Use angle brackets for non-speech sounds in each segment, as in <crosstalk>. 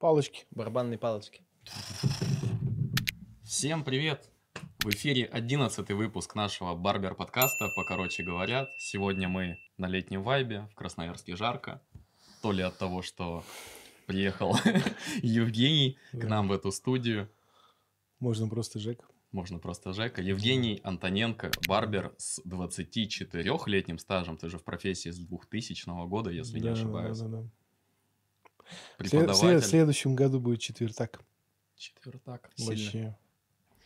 Палочки. Барабанные палочки. Всем привет! В эфире 11 выпуск нашего Барбер подкаста «Покороче говорят». Сегодня мы на летнем вайбе, в Красноярске жарко. То ли от того, что приехал <laughs> Евгений к нам в эту студию. Можно просто Жека. Можно просто Жека. Евгений Антоненко, барбер с 24-летним стажем. Ты же в профессии с 2000 года, если да, не ошибаюсь. Да, да, да. Преподаватель. В следующем году будет четвертак. Четвертак. Вообще.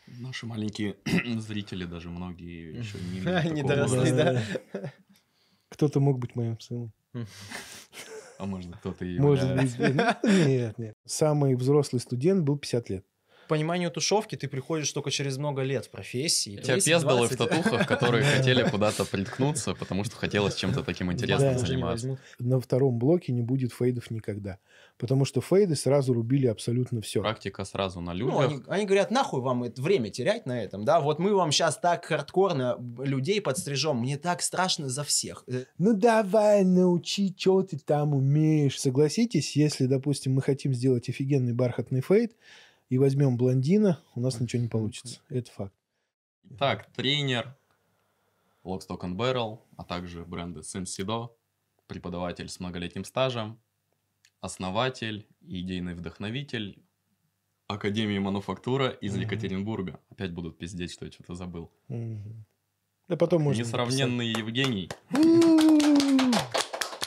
Наши маленькие <clears throat> зрители даже многие еще не... <laughs> доросли, да? <laughs> Кто-то мог быть моим сыном. А может, кто-то и Может быть. Нет, нет. Самый взрослый студент был 50 лет пониманию тушевки ты приходишь только через много лет в профессии. У тебя пес был в татухах, которые хотели куда-то приткнуться, потому что хотелось чем-то таким интересным заниматься. На втором блоке не будет фейдов никогда. Потому что фейды сразу рубили абсолютно все. Практика сразу на ну, людях. Ну, они, они говорят, нахуй вам это время терять на этом, да? Вот мы вам сейчас так хардкорно людей подстрижем, мне так страшно за всех. Э, ну давай, научи, что ты там умеешь. Согласитесь, если, допустим, мы хотим сделать офигенный бархатный фейд, и возьмем блондина, у нас ничего не получится. Это факт. Так, тренер Lockstock and Barrel, а также бренды Сын преподаватель с многолетним стажем, основатель и идейный вдохновитель Академии мануфактура из mm Екатеринбурга. Опять будут пиздеть, что я что-то забыл. mm Да потом можно Несравненный написать. Евгений.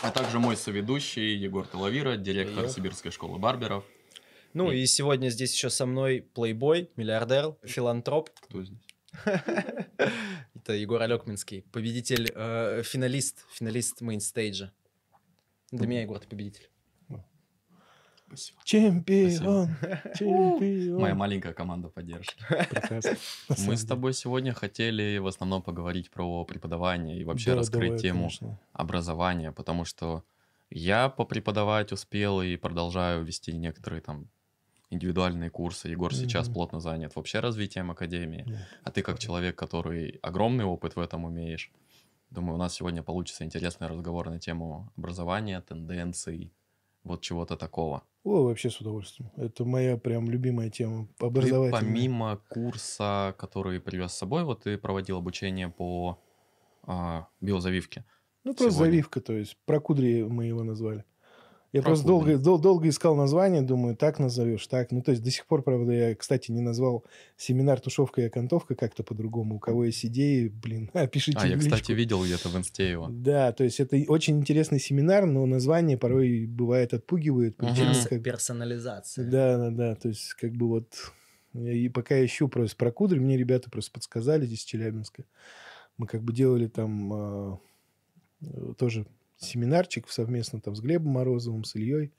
а также мой соведущий Егор Талавира, директор yeah. Сибирской школы барберов. Ну и сегодня здесь еще со мной плейбой, миллиардер, филантроп. Кто здесь? <laughs> Это Егор Алекминский, победитель, э, финалист, финалист мейнстейджа. Для меня, Егор, ты победитель. Спасибо. Чемпион, Спасибо. <laughs> <laughs> чемпион. Моя маленькая команда поддержки. Мы с тобой сегодня хотели в основном поговорить про преподавание и вообще да, раскрыть давай, тему конечно. образования, потому что я попреподавать успел и продолжаю вести некоторые там индивидуальные курсы. Егор mm-hmm. сейчас плотно занят вообще развитием академии. Yeah. А ты как человек, который огромный опыт в этом умеешь, думаю, у нас сегодня получится интересный разговор на тему образования, тенденций, вот чего-то такого. О, вообще с удовольствием. Это моя прям любимая тема образовательная. Ты помимо курса, который привез с собой, вот ты проводил обучение по а, биозавивке. Ну, просто сегодня. завивка, то есть про кудри мы его назвали. Я Проходный. просто долго, дол, долго искал название, думаю, так назовешь, так. Ну, то есть до сих пор, правда, я, кстати, не назвал семинар «Тушевка и окантовка» как-то по-другому. У кого есть идеи, блин, <laughs> пишите А, я, личку. кстати, видел где-то в инсте его. Да, то есть это очень интересный семинар, но название порой бывает отпугивает. Причем, угу. как... Персонализация. Да, да, да, то есть как бы вот... И пока я ищу просто про кудри, мне ребята просто подсказали здесь, Челябинска. Мы как бы делали там а, э, тоже семинарчик совместно там с Глебом Морозовым, с Ильей.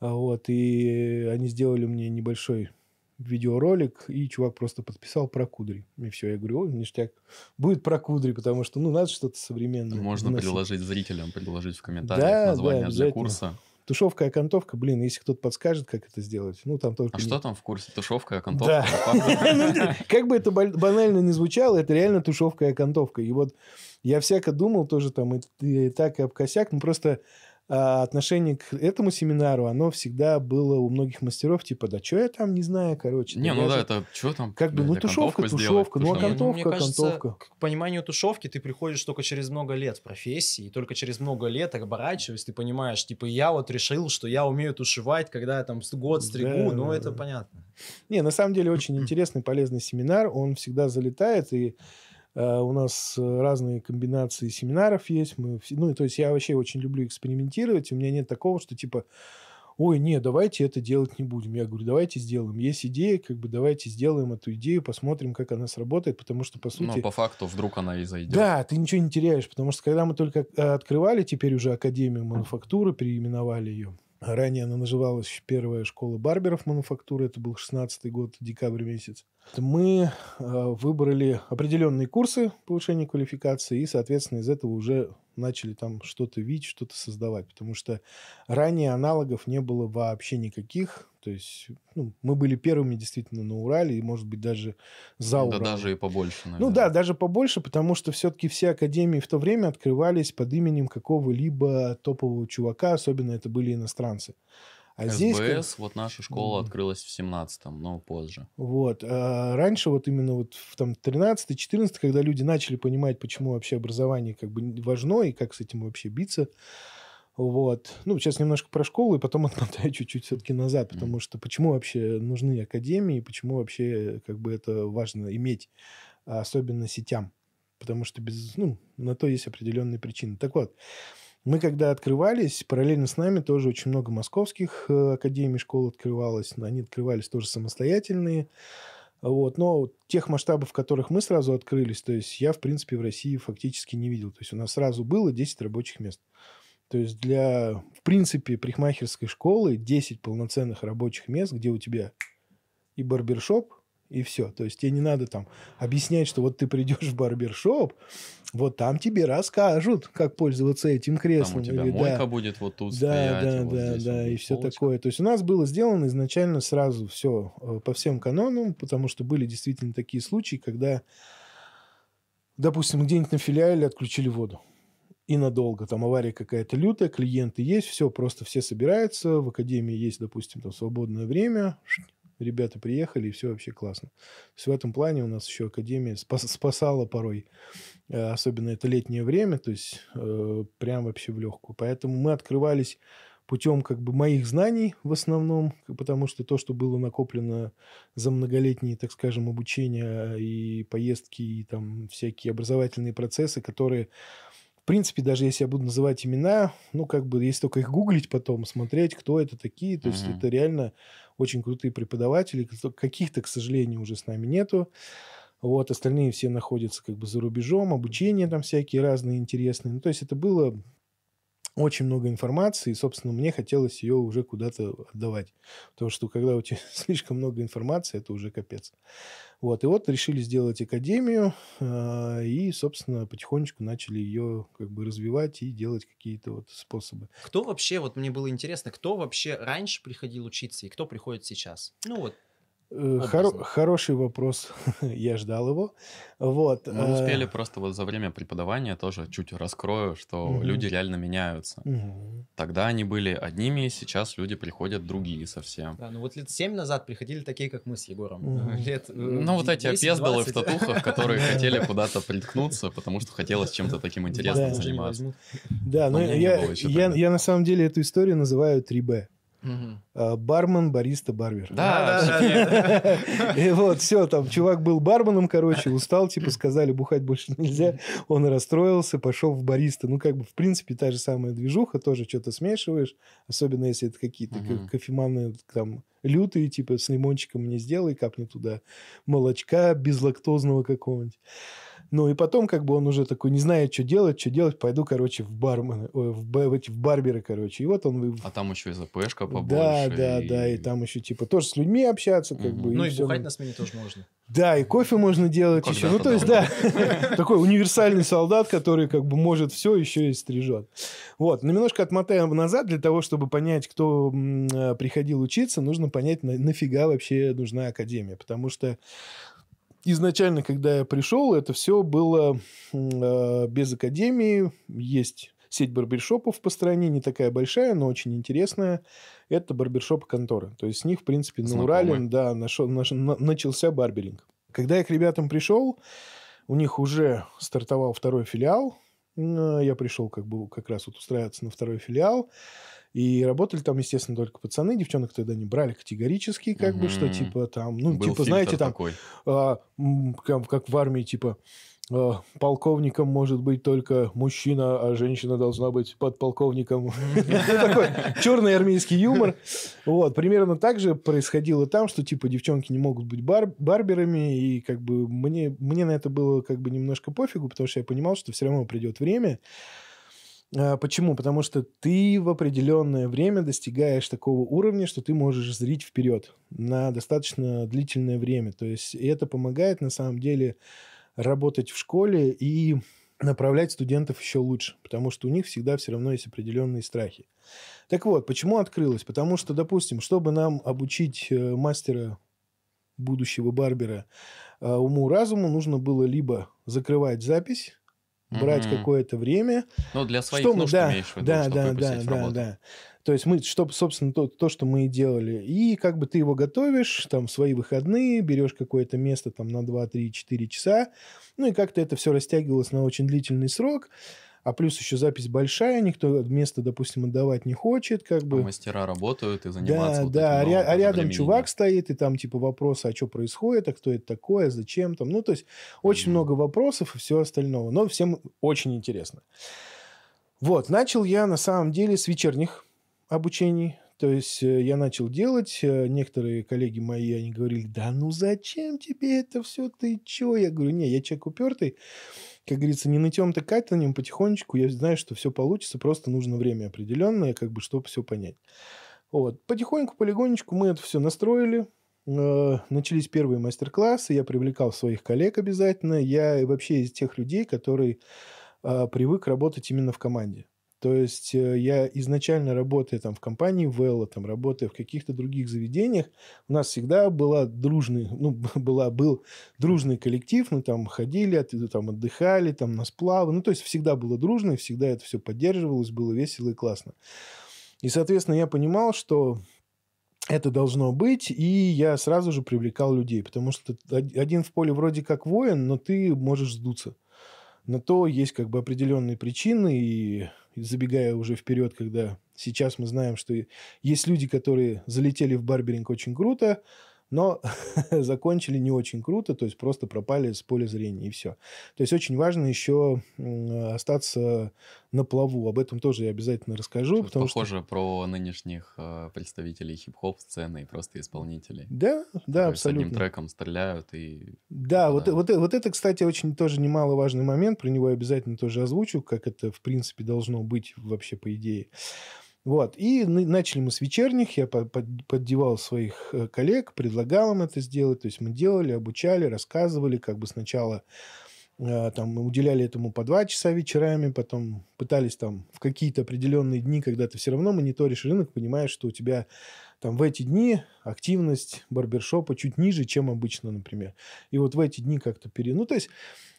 А, вот, и они сделали мне небольшой видеоролик, и чувак просто подписал про кудри. И все, я говорю, ой, ништяк, будет про кудри, потому что, ну, надо что-то современное. Можно вносить. предложить зрителям, предложить в комментариях да, название да, для курса. Тушевка и окантовка, блин, если кто-то подскажет, как это сделать, ну там только... А не... что там в курсе? Тушевка и окантовка? Да. Как <laughs> ну, бы это банально не звучало, это реально тушевка и окантовка. И вот я всяко думал тоже там, и так, и об косяк, ну просто а, отношение к этому семинару, оно всегда было у многих мастеров, типа, да что я там не знаю, короче. Не, да ну да, это что там? Как бы, ну тушевка, тушевка, ну окантовка, ну, окантовка. К пониманию тушевки ты приходишь только через много лет в профессии, и только через много лет оборачиваясь, ты понимаешь, типа, я вот решил, что я умею тушевать, когда я там год стригу, да. ну это понятно. Не, на самом деле очень <clears throat> интересный, полезный семинар, он всегда залетает, и Э, у нас э, разные комбинации семинаров есть. Мы, ну, то есть я вообще очень люблю экспериментировать. У меня нет такого, что типа, ой, не, давайте это делать не будем. Я говорю, давайте сделаем. Есть идея, как бы давайте сделаем эту идею, посмотрим, как она сработает, потому что, по ну, сути... Ну, по факту вдруг она и зайдет. Да, ты ничего не теряешь, потому что когда мы только э, открывали теперь уже Академию мануфактуры, переименовали ее, Ранее она называлась «Первая школа барберов мануфактуры». Это был 16 год, декабрь месяц. Мы э, выбрали определенные курсы повышения квалификации, и, соответственно, из этого уже начали там что-то видеть, что-то создавать, потому что ранее аналогов не было вообще никаких. То есть ну, мы были первыми действительно на Урале и, может быть, даже за Уралом. Да даже и побольше, наверное. Ну да, даже побольше, потому что все-таки все академии в то время открывались под именем какого-либо топового чувака, особенно это были иностранцы. А СБС, здесь, как... вот наша школа mm. открылась в 17-м, но позже. Вот. А раньше вот именно вот в там 13-14, когда люди начали понимать, почему вообще образование как бы важно и как с этим вообще биться, вот. Ну, сейчас немножко про школу, и потом <laughs> отмотаю чуть-чуть все-таки назад, потому mm. что почему вообще нужны академии, почему вообще как бы это важно иметь, а, особенно сетям. Потому что без, ну, на то есть определенные причины. Так вот, мы когда открывались, параллельно с нами тоже очень много московских э, академий, школ открывалось. Они открывались тоже самостоятельные. Вот. Но тех масштабов, в которых мы сразу открылись, то есть я, в принципе, в России фактически не видел. То есть у нас сразу было 10 рабочих мест. То есть для, в принципе, парикмахерской школы 10 полноценных рабочих мест, где у тебя и барбершоп, и все. То есть тебе не надо там объяснять, что вот ты придешь в барбершоп, вот там тебе расскажут, как пользоваться этим креслом. Там у тебя или, мойка да, будет вот тут да, стоять. Да, и вот да, здесь да, вот и все полочка. такое. То есть у нас было сделано изначально сразу все э, по всем канонам, потому что были действительно такие случаи, когда, допустим, где-нибудь на филиале отключили воду и надолго. Там авария какая-то лютая, клиенты есть, все, просто все собираются, в академии есть, допустим, там свободное время, ребята приехали, и все вообще классно. То есть в этом плане у нас еще академия спасала порой Э, особенно это летнее время, то есть э, прям вообще в легкую. Поэтому мы открывались путем как бы моих знаний в основном, потому что то, что было накоплено за многолетние, так скажем, обучения и поездки, и там всякие образовательные процессы, которые, в принципе, даже если я буду называть имена, ну, как бы, если только их гуглить потом, смотреть, кто это такие, то mm-hmm. есть это реально очень крутые преподаватели, каких-то, к сожалению, уже с нами нету. Вот, остальные все находятся как бы за рубежом, обучение там всякие разные интересные. Ну, то есть это было очень много информации, и, собственно, мне хотелось ее уже куда-то отдавать. Потому что, когда у тебя <laughs> слишком много информации, это уже капец. Вот, и вот решили сделать академию, а, и, собственно, потихонечку начали ее как бы развивать и делать какие-то вот способы. Кто вообще, вот мне было интересно, кто вообще раньше приходил учиться, и кто приходит сейчас? Ну, вот Э, хоро- хороший вопрос, <laughs> я ждал его. Вот. Мы успели э. просто вот за время преподавания тоже чуть раскрою, что угу. люди реально меняются. Угу. Тогда они были одними, сейчас люди приходят другие совсем. Да, ну вот лет семь назад приходили такие, как мы с Егором. Угу. <laughs> Лет, э, ну вот эти опездалы в татухах, которые <laughs> хотели куда-то приткнуться, потому что хотелось чем-то таким интересным заниматься. Да, но ну, я на самом деле эту историю называю 3Б. Угу. Бармен, бариста, барвер. Да, да, да. <laughs> И вот, все, там, чувак был барменом, короче, устал, типа, сказали, бухать больше нельзя. Он расстроился, пошел в бариста. Ну, как бы, в принципе, та же самая движуха, тоже что-то смешиваешь, особенно если это какие-то кофеманы, там, лютые, типа, с лимончиком не сделай, капни туда молочка безлактозного какого-нибудь. Ну и потом как бы он уже такой не знает, что делать, что делать, пойду, короче, в бармены, в, в, в барберы, короче. И вот он... А там еще и ЗПшка побольше. Да, да, и... да, и там еще типа тоже с людьми общаться, как угу. бы. Ну и, и бухать на смене тоже можно. Да, и кофе можно делать еще. Ну, то есть, да, <laughs> такой универсальный солдат, который как бы может все, еще и стрижет. Вот, немножко отмотаем назад, для того, чтобы понять, кто э, приходил учиться, нужно понять, нафига вообще нужна академия. Потому что изначально, когда я пришел, это все было э, без академии. Есть сеть барбершопов по стране, не такая большая, но очень интересная. Это барбершоп конторы. То есть с них, в принципе, на Урале да, нашел, наш, на, начался барберинг. Когда я к ребятам пришел, у них уже стартовал второй филиал. Э, я пришел как бы как раз вот устраиваться на второй филиал. И работали там, естественно, только пацаны, девчонок тогда не брали категорически, как mm-hmm. бы, что типа там, ну, Был типа, знаете, там, такой. А, как, в армии, типа, а, полковником может быть только мужчина, а женщина должна быть подполковником. <laughs> Ну, такой черный армейский юмор. Вот, примерно так же происходило там, что, типа, девчонки не могут быть барберами, и, как бы, мне, мне на это было, как бы, немножко пофигу, потому что я понимал, что все равно придет время, а, почему? Потому что ты в определенное время достигаешь такого уровня, что ты можешь зрить вперед на достаточно длительное время. То есть это помогает на самом деле работать в школе и направлять студентов еще лучше, потому что у них всегда все равно есть определенные страхи. Так вот, почему открылось? Потому что, допустим, чтобы нам обучить э, мастера будущего барбера а, уму-разуму, нужно было либо закрывать запись, брать mm-hmm. какое-то время. Ну, для своих что нужд мы, да, имеешь в виду, да, чтобы да, да, да, да. То есть мы, что, собственно, то, то, что мы и делали. И как бы ты его готовишь, там, в свои выходные, берешь какое-то место там на 2, 3, 4 часа. Ну и как-то это все растягивалось на очень длительный срок а плюс еще запись большая, никто место, допустим, отдавать не хочет, как бы. А мастера работают и занимаются. Да, вот да, этим новым, а рядом чувак стоит и там типа вопросы, а что происходит, а кто это такое, зачем там, ну то есть очень mm-hmm. много вопросов и все остального, но всем очень интересно. Вот начал я на самом деле с вечерних обучений, то есть э, я начал делать, э, некоторые коллеги мои, они говорили, да ну зачем тебе это все, ты че? Я говорю, не, я человек упертый, как говорится, не на нытем-то нем потихонечку, я знаю, что все получится, просто нужно время определенное, как бы, чтобы все понять. Вот. Потихоньку, полигонечку мы это все настроили, э, начались первые мастер-классы, я привлекал своих коллег обязательно. Я вообще из тех людей, которые привык работать именно в команде. То есть э, я изначально работая там в компании Вэлла, там работая в каких-то других заведениях, у нас всегда была дружный, ну, <laughs> была, был дружный коллектив, мы там ходили, от, там отдыхали, там на сплавы, ну, то есть всегда было дружно, и всегда это все поддерживалось, было весело и классно. И, соответственно, я понимал, что это должно быть, и я сразу же привлекал людей, потому что один в поле вроде как воин, но ты можешь сдуться. На то есть как бы определенные причины, и забегая уже вперед, когда сейчас мы знаем, что есть люди, которые залетели в барберинг очень круто, но <laughs> закончили не очень круто, то есть просто пропали с поля зрения и все. То есть очень важно еще остаться на плаву. Об этом тоже я обязательно расскажу. потому похоже что... про нынешних э, представителей хип-хоп сцены и просто исполнителей. Да, да, абсолютно. С одним треком стреляют и... Да, да. Вот, вот, вот это, кстати, очень тоже немаловажный момент, про него я обязательно тоже озвучу, как это, в принципе, должно быть вообще по идее. Вот. И начали мы с вечерних, я поддевал своих э, коллег, предлагал им это сделать, то есть мы делали, обучали, рассказывали, как бы сначала э, там уделяли этому по два часа вечерами, потом пытались там в какие-то определенные дни, когда ты все равно мониторишь рынок, понимаешь, что у тебя там в эти дни активность барбершопа чуть ниже, чем обычно, например. И вот в эти дни как-то пере... Ну, то есть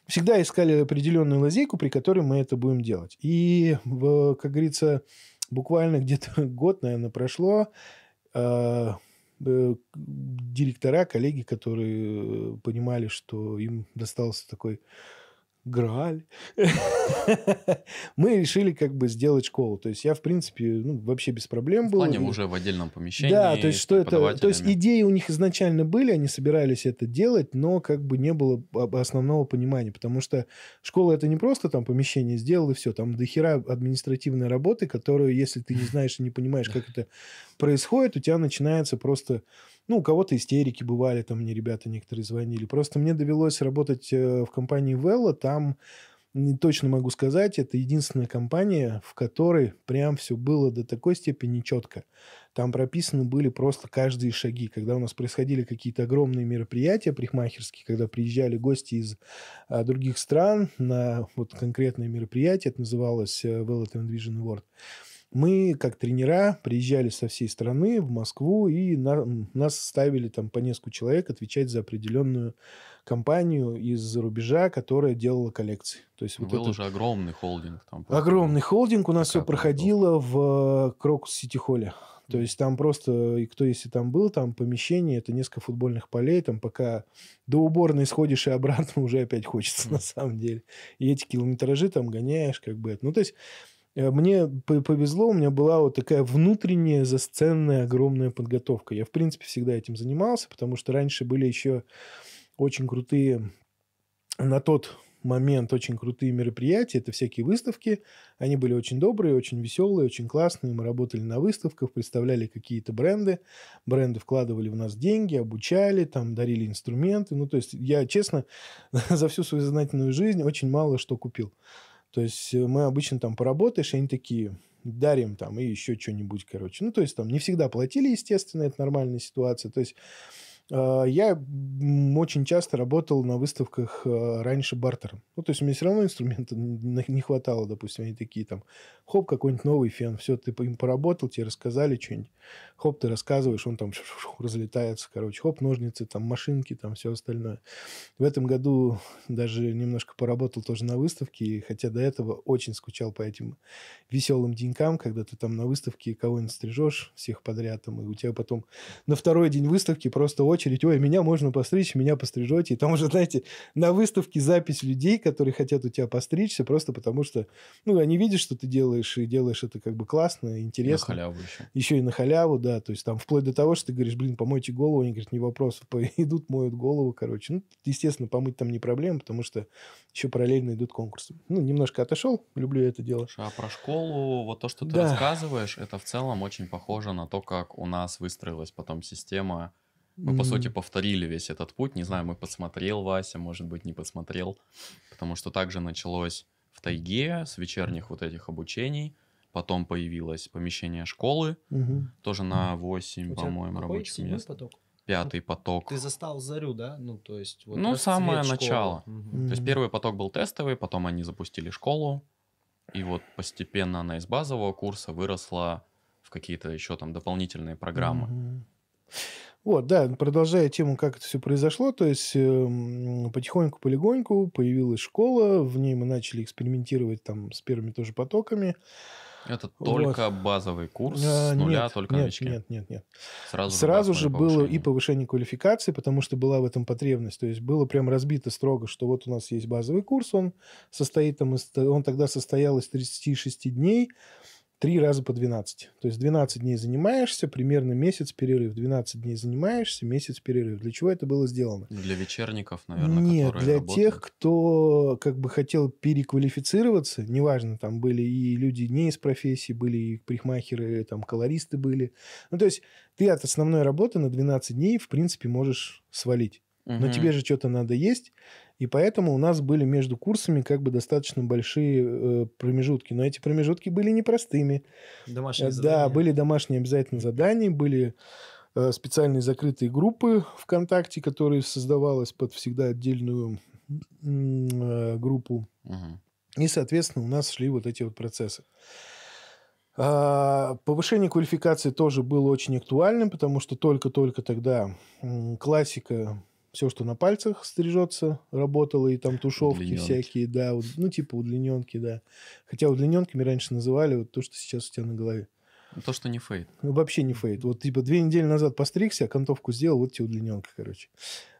всегда искали определенную лазейку, при которой мы это будем делать. И, как говорится, буквально где-то <laughs> год, наверное, прошло, э, э, директора, коллеги, которые э, понимали, что им достался такой Граль, Мы решили как бы сделать школу. То есть я, в принципе, ну, вообще без проблем был. В плане уже в отдельном помещении. Да, то есть что это... То есть идеи у них изначально были, они собирались это делать, но как бы не было а, основного понимания, потому что школа это не просто там помещение сделал и все, там дохера административной работы, которую, если ты не знаешь и не понимаешь, как это происходит, у тебя начинается просто ну, у кого-то истерики бывали, там мне ребята некоторые звонили. Просто мне довелось работать э, в компании Vella, там не точно могу сказать, это единственная компания, в которой прям все было до такой степени четко. Там прописаны были просто каждые шаги. Когда у нас происходили какие-то огромные мероприятия прихмахерские, когда приезжали гости из а, других стран на вот конкретное мероприятие, это называлось э, Velvet Vision World мы, как тренера, приезжали со всей страны в Москву, и на, нас ставили там по несколько человек отвечать за определенную компанию из-за рубежа, которая делала коллекции. То есть вот Был это... же огромный холдинг. Там, огромный холдинг. У нас все проходило был. в э, Крокус Сити Холле. То есть там просто, э, и кто если там был, там помещение, это несколько футбольных полей, там пока до уборной сходишь и обратно <laughs> уже опять хочется mm. на самом деле. И эти километражи там гоняешь как бы. Ну, то есть Э, мне повезло, у меня была вот такая внутренняя засценная огромная подготовка. Я, в принципе, всегда этим занимался, потому что раньше были еще очень крутые на тот момент очень крутые мероприятия, это всякие выставки. Они были очень добрые, очень веселые, очень классные. Мы работали на выставках, представляли какие-то бренды. Бренды вкладывали в нас деньги, обучали, там дарили инструменты. Ну, то есть я, честно, <laughs> за всю свою сознательную жизнь очень мало что купил. То есть э, мы обычно там поработаешь, и они такие, дарим там и еще что-нибудь, короче. Ну, то есть там не всегда платили, естественно, это нормальная ситуация. То есть а, я очень часто работал на выставках а, раньше бартером. Ну, то есть мне все равно инструмента не хватало, допустим, они такие там, хоп, какой-нибудь новый фен, все, ты им поработал, тебе рассказали что-нибудь, хоп, ты рассказываешь, он там <laughs> разлетается, короче, хоп, ножницы, там машинки, там все остальное. В этом году даже немножко поработал тоже на выставке, хотя до этого очень скучал по этим веселым денькам, когда ты там на выставке кого-нибудь стрижешь всех подряд, там, и у тебя потом на второй день выставки просто очередь, ой, меня можно постричь, меня пострижете. И там уже, знаете, на выставке запись людей, которые хотят у тебя постричься, просто потому что, ну, они видят, что ты делаешь, и делаешь это как бы классно, интересно. На халяву еще. Еще и на халяву, да. То есть там вплоть до того, что ты говоришь, блин, помойте голову. Они говорят, не вопрос. <laughs> Идут, моют голову, короче. Ну, естественно, помыть там не проблема, потому что еще параллельно идут конкурсы. Ну, немножко отошел, люблю это дело. А про школу, вот то, что ты да. рассказываешь, это в целом очень похоже на то, как у нас выстроилась потом система мы, по сути, повторили весь этот путь. Не знаю, мы посмотрел Вася, может быть, не посмотрел. Потому что также началось в тайге с вечерних вот этих обучений. Потом появилось помещение школы, угу. тоже на 8, по-моему, рабочих мест. Поток? Пятый ну, поток. Ты застал зарю, да? Ну, то есть... Вот ну, самое школы. начало. Угу. То есть первый поток был тестовый, потом они запустили школу. И вот постепенно она из базового курса выросла в какие-то еще там дополнительные программы. Угу. Вот, да, продолжая тему, как это все произошло, то есть э, потихоньку полигоньку появилась школа, в ней мы начали экспериментировать там с первыми тоже потоками. Это только вот. базовый курс а, с нуля, нет, только нет, новички? Нет, нет, нет. Сразу, Сразу же, же было и повышение квалификации, потому что была в этом потребность. То есть было прям разбито строго, что вот у нас есть базовый курс, он состоит там, из, он тогда состоял из 36 дней, три раза по 12. То есть 12 дней занимаешься, примерно месяц перерыв. 12 дней занимаешься, месяц перерыв. Для чего это было сделано? Для вечерников, наверное, Нет, для работают. тех, кто как бы хотел переквалифицироваться, неважно, там были и люди не из профессии, были и прихмахеры, там колористы были. Ну, то есть ты от основной работы на 12 дней, в принципе, можешь свалить. Угу. Но тебе же что-то надо есть, и поэтому у нас были между курсами как бы достаточно большие э, промежутки. Но эти промежутки были непростыми. Домашние э, да, задания. были домашние обязательно задания, были э, специальные закрытые группы ВКонтакте, которые создавалась под всегда отдельную э, группу. Угу. И, соответственно, у нас шли вот эти вот процессы. А, повышение квалификации тоже было очень актуальным, потому что только-только тогда классика все, что на пальцах стрижется, работало, и там тушевки удлиненки. всякие, да, вот, ну, типа удлиненки, да. Хотя удлиненками раньше называли вот то, что сейчас у тебя на голове. Ну, то, что не фейт. Ну, вообще не фейт. Вот, типа, две недели назад постригся, окантовку а сделал, вот тебе удлиненка, короче.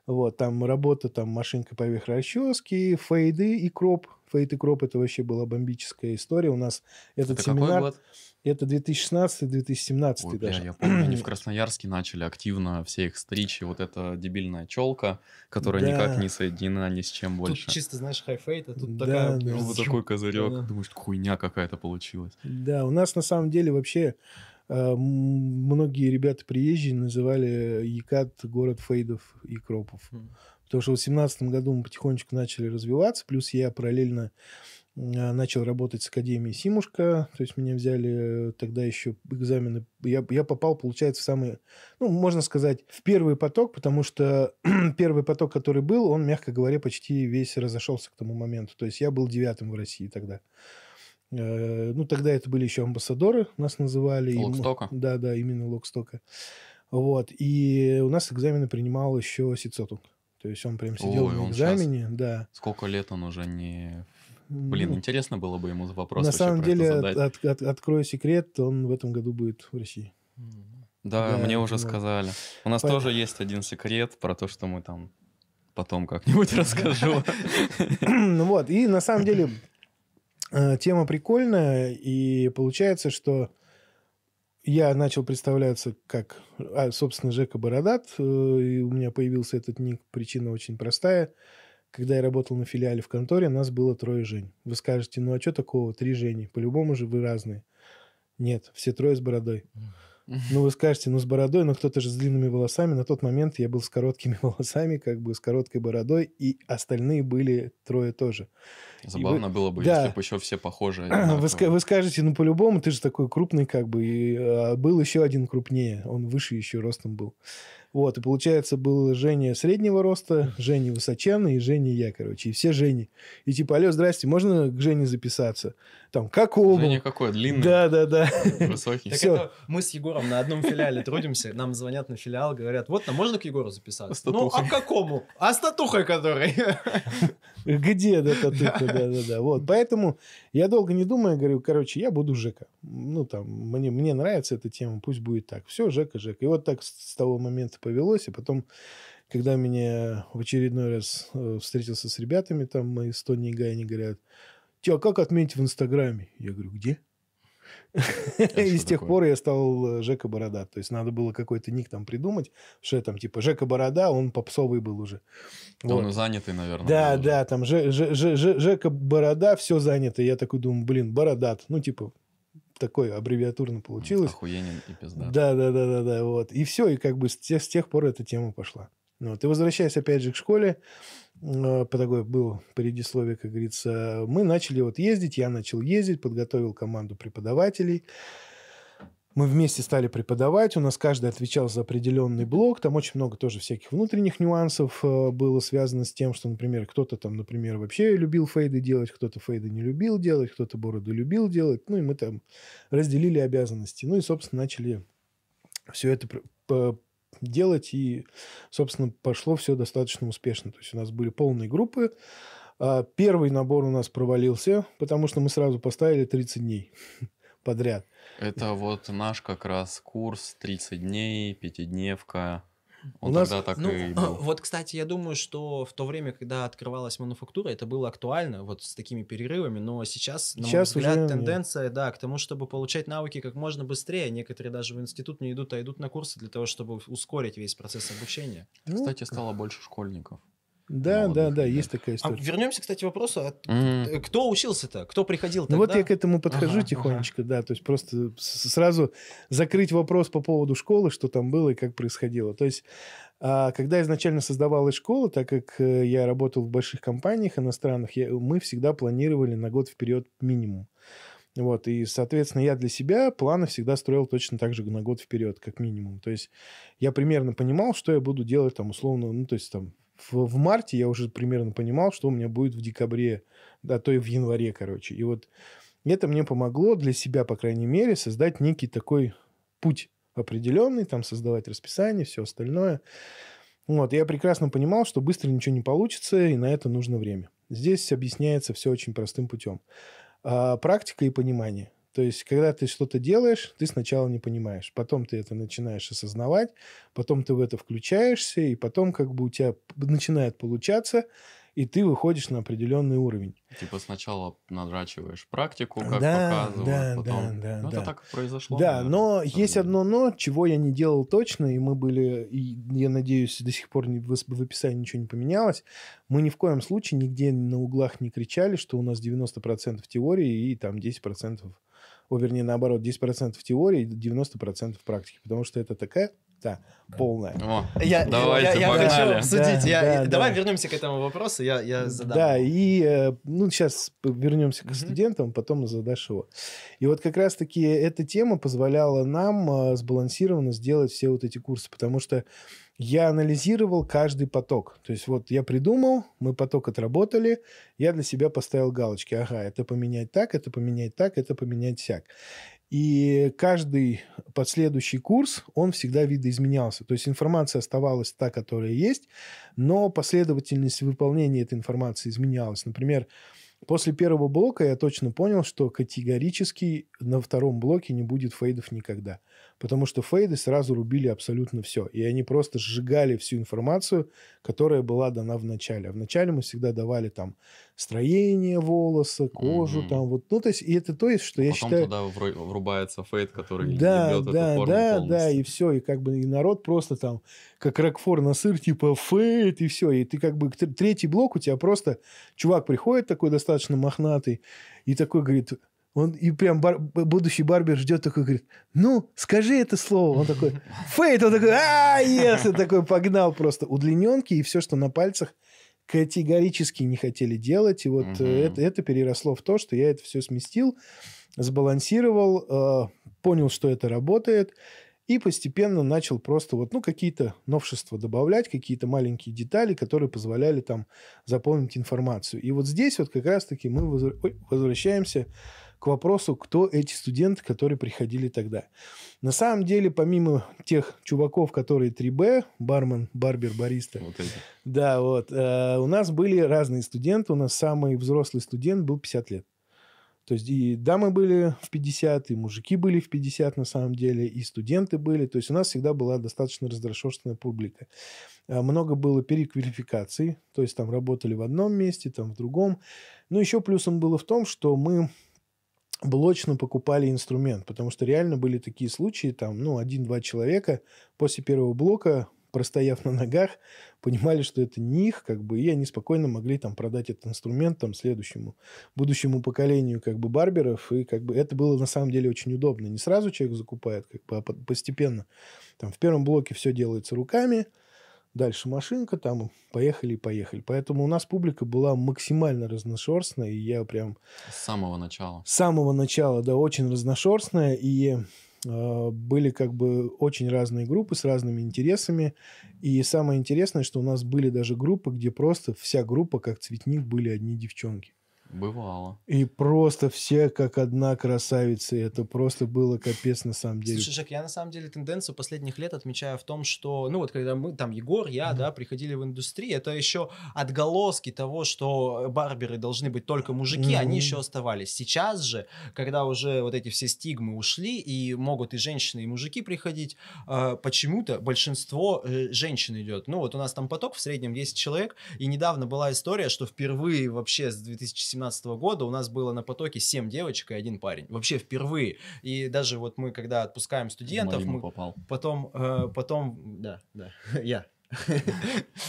Вот, там работа, там машинка поверх расчески, фейды и кроп. Фейд и кроп – это вообще была бомбическая история. У нас этот это семинар... Какой год? Это 2016-2017 даже. Бля, я помню, они в <clears throat> Красноярске начали активно все их стричь, и вот эта дебильная челка, которая да. никак не соединена ни с чем больше. Тут чисто, знаешь, хайфейт, а тут да, такая... Да, вот такой козырек, да. думаешь, хуйня какая-то получилась. Да, у нас на самом деле вообще Э, многие ребята приезжие называли э, Якат город фейдов и кропов. Хм. Потому что в 2017 году мы потихонечку начали развиваться, плюс я параллельно э, начал работать с Академией Симушка, то есть меня взяли тогда еще экзамены. Я, я попал, получается, в самый, ну, можно сказать, в первый поток, потому что <clears throat> первый поток, который был, он, мягко говоря, почти весь разошелся к тому моменту. То есть я был девятым в России тогда. Э, ну, тогда это были еще амбассадоры, нас называли. Локстока? Им, да, да, именно Локстока. Вот. И у нас экзамены принимал еще Сицотунг. То есть он прям сидел Ой, на экзамене, сейчас... да. Сколько лет он уже не... Ну, Блин, ну, интересно было бы ему вопрос На самом деле, от, от, открою секрет, он в этом году будет в России. Да, да мне уже да. сказали. У нас Пон... тоже есть один секрет про то, что мы там потом как-нибудь <laughs> расскажу. Ну вот, и на самом деле Э, тема прикольная, и получается, что я начал представляться как, а, собственно, Жека Бородат, э, и у меня появился этот ник. Причина очень простая. Когда я работал на филиале в конторе, нас было трое Жень. Вы скажете, ну а что такого, три Жени? По-любому же вы разные. Нет, все трое с бородой. Ну, вы скажете, ну, с бородой, но ну, кто-то же с длинными волосами. На тот момент я был с короткими <laughs> волосами, как бы с короткой бородой, и остальные были трое тоже. Забавно вы... было бы, да. если бы еще все похожи. <clears throat> Одинаково. Вы, вы скажете, ну, по-любому, ты же такой крупный, как бы, и а, был еще один крупнее, он выше еще ростом был. Вот, и получается, был Женя среднего роста, Женя высоченный и Женя я, короче, и все Жени. И типа, алло, здрасте, можно к Жене записаться? там, как обувь. Ну, никакой, длинный. Да, да, да. Высокий. Так это мы с Егором на одном филиале трудимся, нам звонят на филиал, говорят, вот, нам можно к Егору записаться? Ну, а к какому? А с татухой которой? Где <laughs> да татуха, да, да, да. Вот, поэтому я долго не думаю, говорю, короче, я буду Жека. Ну, там, мне, мне нравится эта тема, пусть будет так. Все, Жека, Жека. И вот так с того момента повелось, и потом когда меня в очередной раз э, встретился с ребятами, там мои Эстонии и Гайни говорят, тебя как отметить в Инстаграме? Я говорю, где? А и с тех пор я стал э, Жека Борода. То есть надо было какой-то ник там придумать, что там типа Жека Борода, он попсовый был уже. Он занятый, наверное. Да, да, там Жека Борода, все занято. Я такой думаю, блин, Бородат. Ну, типа, такой аббревиатурно получилось. Охуенен и пизда. Да, да, да, да, да, вот. И все, и как бы с тех пор эта тема пошла. Вот. И возвращаясь опять же к школе, э, такой был предисловие, как говорится, мы начали вот ездить, я начал ездить, подготовил команду преподавателей, мы вместе стали преподавать, у нас каждый отвечал за определенный блок, там очень много тоже всяких внутренних нюансов э, было связано с тем, что, например, кто-то там, например, вообще любил фейды делать, кто-то фейды не любил делать, кто-то бороду любил делать, ну и мы там разделили обязанности, ну и, собственно, начали все это делать, и, собственно, пошло все достаточно успешно. То есть у нас были полные группы. А, первый набор у нас провалился, потому что мы сразу поставили 30 дней <laughs> подряд. Это вот наш как раз курс 30 дней, пятидневка. Он у нас... тогда так ну, и а, был. Вот, кстати, я думаю, что в то время, когда открывалась мануфактура, это было актуально, вот с такими перерывами, но сейчас, сейчас мой взгляд, уже... тенденция, да, к тому, чтобы получать навыки как можно быстрее. Некоторые даже в институт не идут, а идут на курсы для того, чтобы ускорить весь процесс обучения. Ну, кстати, стало больше школьников. Да, молодых. да, да, есть такая а история. А вернемся, кстати, к вопросу, от... А mm. кто учился-то, кто приходил тогда? Ну вот я к этому подхожу ага, тихонечко, ага. да, то есть просто сразу закрыть вопрос по поводу школы, что там было и как происходило. То есть, а, когда изначально создавалась школа, так как э, я работал в больших компаниях иностранных, я, мы всегда планировали на год вперед минимум. Вот, и, соответственно, я для себя планы всегда строил точно так же на год вперед, как минимум. То есть я примерно понимал, что я буду делать там условно, ну, то есть там в, в марте я уже примерно понимал, что у меня будет в декабре, а то и в январе, короче. И вот это мне помогло для себя, по крайней мере, создать некий такой путь определенный, там создавать расписание, все остальное. Вот, я прекрасно понимал, что быстро ничего не получится, и на это нужно время. Здесь объясняется все очень простым путем. А, практика и понимание. То есть, когда ты что-то делаешь, ты сначала не понимаешь, потом ты это начинаешь осознавать, потом ты в это включаешься, и потом как бы у тебя начинает получаться, и ты выходишь на определенный уровень. Типа сначала надрачиваешь практику, как да, показывают, да, потом... Да, ну, да, ну, да. это так и произошло. Да, наверное, но есть деле. одно но, чего я не делал точно, и мы были, и я надеюсь, до сих пор в, описании ничего не поменялось, мы ни в коем случае нигде на углах не кричали, что у нас 90% теории и там 10% о, вернее, наоборот, 10% теории, 90% практике, потому что это такая да, полная. О, я, давайте, я, я погнали. хочу обсудить. Да, я, да, давай да. вернемся к этому вопросу, я, я задам. Да, и э, ну, сейчас вернемся к угу. студентам, потом задашь его. И вот как раз-таки эта тема позволяла нам э, сбалансированно сделать все вот эти курсы, потому что я анализировал каждый поток. То есть вот я придумал, мы поток отработали, я для себя поставил галочки. Ага, это поменять так, это поменять так, это поменять всяк. И каждый последующий курс, он всегда видоизменялся. То есть информация оставалась та, которая есть, но последовательность выполнения этой информации изменялась. Например, после первого блока я точно понял, что категорически на втором блоке не будет фейдов никогда потому что фейды сразу рубили абсолютно все, и они просто сжигали всю информацию, которая была дана в начале. А в начале мы всегда давали там строение волоса, кожу, mm там вот, ну то есть и это то есть, что а я потом считаю. Потом туда врубается фейд, который да, ебет да, эту форму да, полностью. да, и все, и как бы и народ просто там как Рокфор на сыр типа фейд и все, и ты как бы третий блок у тебя просто чувак приходит такой достаточно мохнатый и такой говорит он и прям бар, будущий барбер ждет такой, говорит, ну, скажи это слово. Он такой, фейт, он такой, а, yes, и такой погнал просто. Удлиненки и все, что на пальцах, категорически не хотели делать. И вот угу. это, это переросло в то, что я это все сместил, сбалансировал, э, понял, что это работает. И постепенно начал просто вот, ну, какие-то новшества добавлять, какие-то маленькие детали, которые позволяли там заполнить информацию. И вот здесь вот как раз-таки мы возвращаемся к вопросу, кто эти студенты, которые приходили тогда. На самом деле, помимо тех чуваков, которые 3Б, бармен, барбер, бариста, вот да, вот, э, у нас были разные студенты. У нас самый взрослый студент был 50 лет. То есть и дамы были в 50, и мужики были в 50 на самом деле, и студенты были. То есть у нас всегда была достаточно разрошенная публика. Э, много было переквалификаций, то есть там работали в одном месте, там в другом. Но ну, еще плюсом было в том, что мы блочно покупали инструмент, потому что реально были такие случаи, там, ну, один-два человека после первого блока, простояв на ногах, понимали, что это не их, как бы, и они спокойно могли там продать этот инструмент там следующему, будущему поколению, как бы, барберов, и как бы это было на самом деле очень удобно. Не сразу человек закупает, как бы, а постепенно. Там в первом блоке все делается руками – дальше машинка, там поехали и поехали. Поэтому у нас публика была максимально разношерстная, и я прям... С самого начала. С самого начала, да, очень разношерстная, и э, были как бы очень разные группы с разными интересами. И самое интересное, что у нас были даже группы, где просто вся группа, как цветник, были одни девчонки. Бывало. И просто все как одна красавица. И это просто было капец на самом деле. Слушай, Жек, я на самом деле тенденцию последних лет отмечаю в том, что, ну вот когда мы, там Егор, я, mm-hmm. да, приходили в индустрию, это еще отголоски того, что барберы должны быть только мужики, mm-hmm. они еще оставались. Сейчас же, когда уже вот эти все стигмы ушли, и могут и женщины, и мужики приходить, э, почему-то большинство э, женщин идет. Ну вот у нас там поток в среднем 10 человек, и недавно была история, что впервые вообще с 2017 2017 года у нас было на потоке 7 девочек и один парень. Вообще впервые. И даже вот мы, когда отпускаем студентов, мы попал. потом, э, потом, да, да, <laughs> я.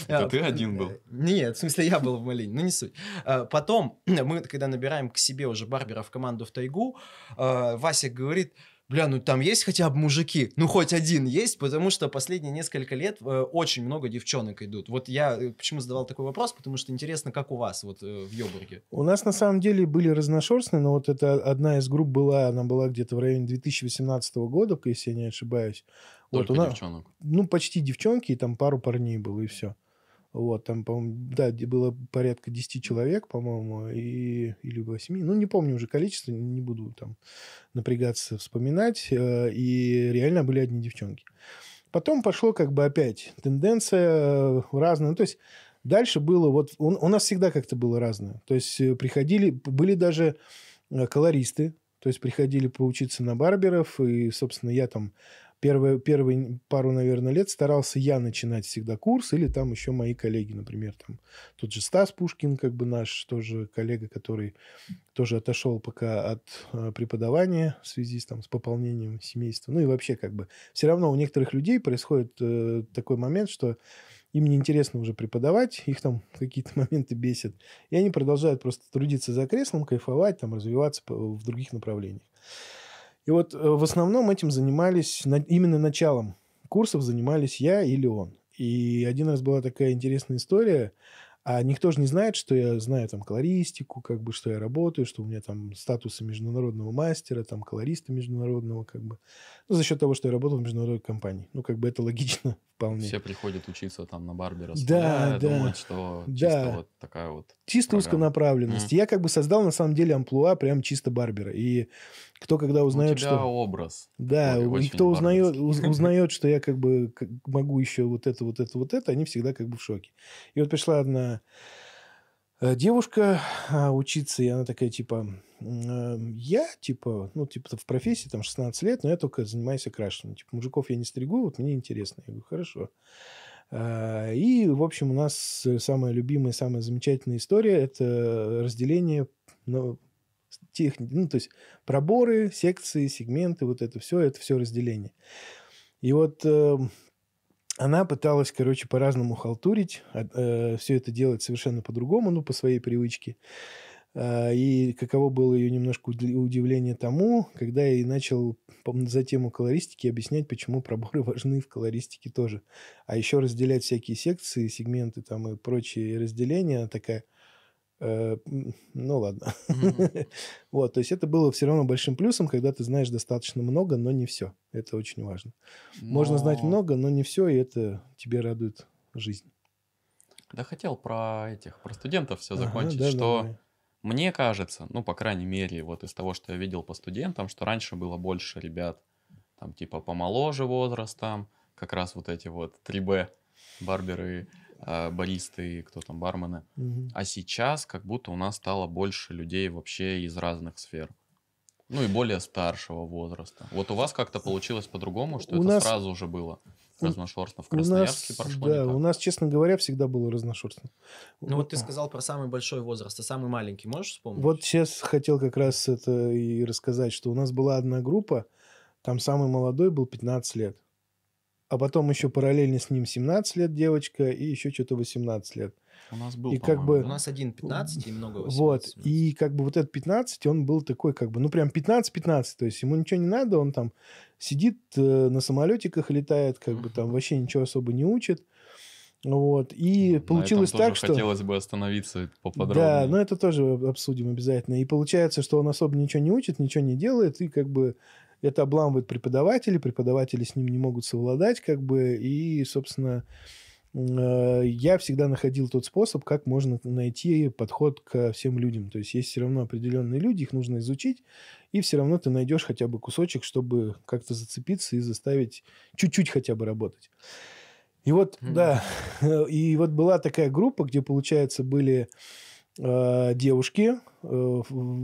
Это ты один был? Нет, в смысле, я был в Малине, ну не суть. Э, потом <clears throat> мы, когда набираем к себе уже барбера в команду в тайгу, э, Вася говорит, бля, ну там есть хотя бы мужики, ну хоть один есть, потому что последние несколько лет э, очень много девчонок идут. Вот я э, почему задавал такой вопрос, потому что интересно, как у вас вот э, в Йобурге. У нас на самом деле были разношерстные, но вот это одна из групп была, она была где-то в районе 2018 года, если я не ошибаюсь. Только вот у нас, девчонок? Ну, почти девчонки, и там пару парней было, и все. Вот, там, по-моему, да, было порядка 10 человек, по-моему, и, или 8. Ну, не помню уже количество, не буду там напрягаться вспоминать. Э, и реально были одни девчонки. Потом пошло как бы опять тенденция э, разная. Ну, то есть дальше было вот... У, у нас всегда как-то было разное. То есть э, приходили... Были даже колористы, то есть приходили поучиться на барберов, и, собственно, я там первые, первые пару, наверное, лет старался я начинать всегда курс, или там еще мои коллеги, например, там тот же Стас Пушкин, как бы наш тоже коллега, который тоже отошел пока от э, преподавания в связи с, там, с пополнением семейства. Ну и вообще, как бы, все равно у некоторых людей происходит э, такой момент, что им неинтересно уже преподавать, их там <laughs> какие-то моменты бесят, и они продолжают просто трудиться за креслом, кайфовать, там, развиваться в других направлениях. И вот э, в основном этим занимались, именно началом курсов занимались я или он. И один раз была такая интересная история. А никто же не знает, что я знаю там колористику, как бы, что я работаю, что у меня там статусы международного мастера, там колориста международного, как бы. Ну, за счет того, что я работал в международной компании. Ну, как бы это логично <laughs> вполне. Все приходят учиться там на барбера. Да, да. Думают, что чисто да. вот такая вот Чисто узконаправленность. Mm. Я как бы создал на самом деле амплуа прям чисто барбера. И кто когда узнает, у тебя что... образ. Да, и кто узнает, <laughs> узнает, что я как бы могу еще вот это, вот это, вот это, они всегда как бы в шоке. И вот пришла одна Э, девушка а, учиться, и она такая, типа, эм, я, типа, ну, типа, в профессии, там, 16 лет, но я только занимаюсь окрашиванием. Типа, мужиков я не стригу, вот мне интересно. Я говорю, хорошо. А, и, в общем, у нас самая любимая, самая замечательная история – это разделение ну, тех, ну, то есть проборы, секции, сегменты, вот это все, это все разделение. И вот эм, она пыталась, короче, по-разному халтурить, а, э, все это делать совершенно по-другому, ну, по своей привычке. А, и каково было ее немножко удивление тому, когда я и начал за тему колористики объяснять, почему проборы <laughs> важны в колористике тоже. А еще разделять всякие секции, сегменты там и прочие разделения, она такая – Э, ну ладно. Mm-hmm. <laughs> вот, то есть это было все равно большим плюсом, когда ты знаешь достаточно много, но не все. Это очень важно. Но... Можно знать много, но не все, и это тебе радует жизнь. Да хотел про этих, про студентов все ага, закончить, да, что давай. мне кажется, ну, по крайней мере, вот из того, что я видел по студентам, что раньше было больше ребят, там, типа, помоложе возрастом, как раз вот эти вот 3Б, барберы, Э, баристы, кто там, бармены. Угу. А сейчас как будто у нас стало больше людей вообще из разных сфер. Ну и более старшего возраста. Вот у вас как-то получилось по-другому, что у это нас... сразу уже было? разношерстно. В Красноярске у нас, прошло Да, у нас, честно говоря, всегда было разношерстно. Ну вот ты сказал про самый большой возраст, а самый маленький можешь вспомнить? Вот сейчас хотел как раз это и рассказать, что у нас была одна группа, там самый молодой был 15 лет а потом еще параллельно с ним 17 лет девочка и еще что-то 18 лет. У нас был, и как бы, У нас один 15 и много 18. Вот, и как бы вот этот 15, он был такой как бы, ну прям 15-15, то есть ему ничего не надо, он там сидит э, на самолетиках, летает, как бы там вообще ничего особо не учит. Вот. И на получилось этом тоже так, что... хотелось бы остановиться поподробнее. Да, но это тоже обсудим обязательно. И получается, что он особо ничего не учит, ничего не делает, и как бы это обламывает преподавателей, преподаватели с ним не могут совладать, как бы, и, собственно, э, я всегда находил тот способ, как можно найти подход ко всем людям. То есть есть все равно определенные люди, их нужно изучить, и все равно ты найдешь хотя бы кусочек, чтобы как-то зацепиться и заставить чуть-чуть хотя бы работать. И вот, mm-hmm. да, <laughs> и вот была такая группа, где, получается, были Э, девушки, э,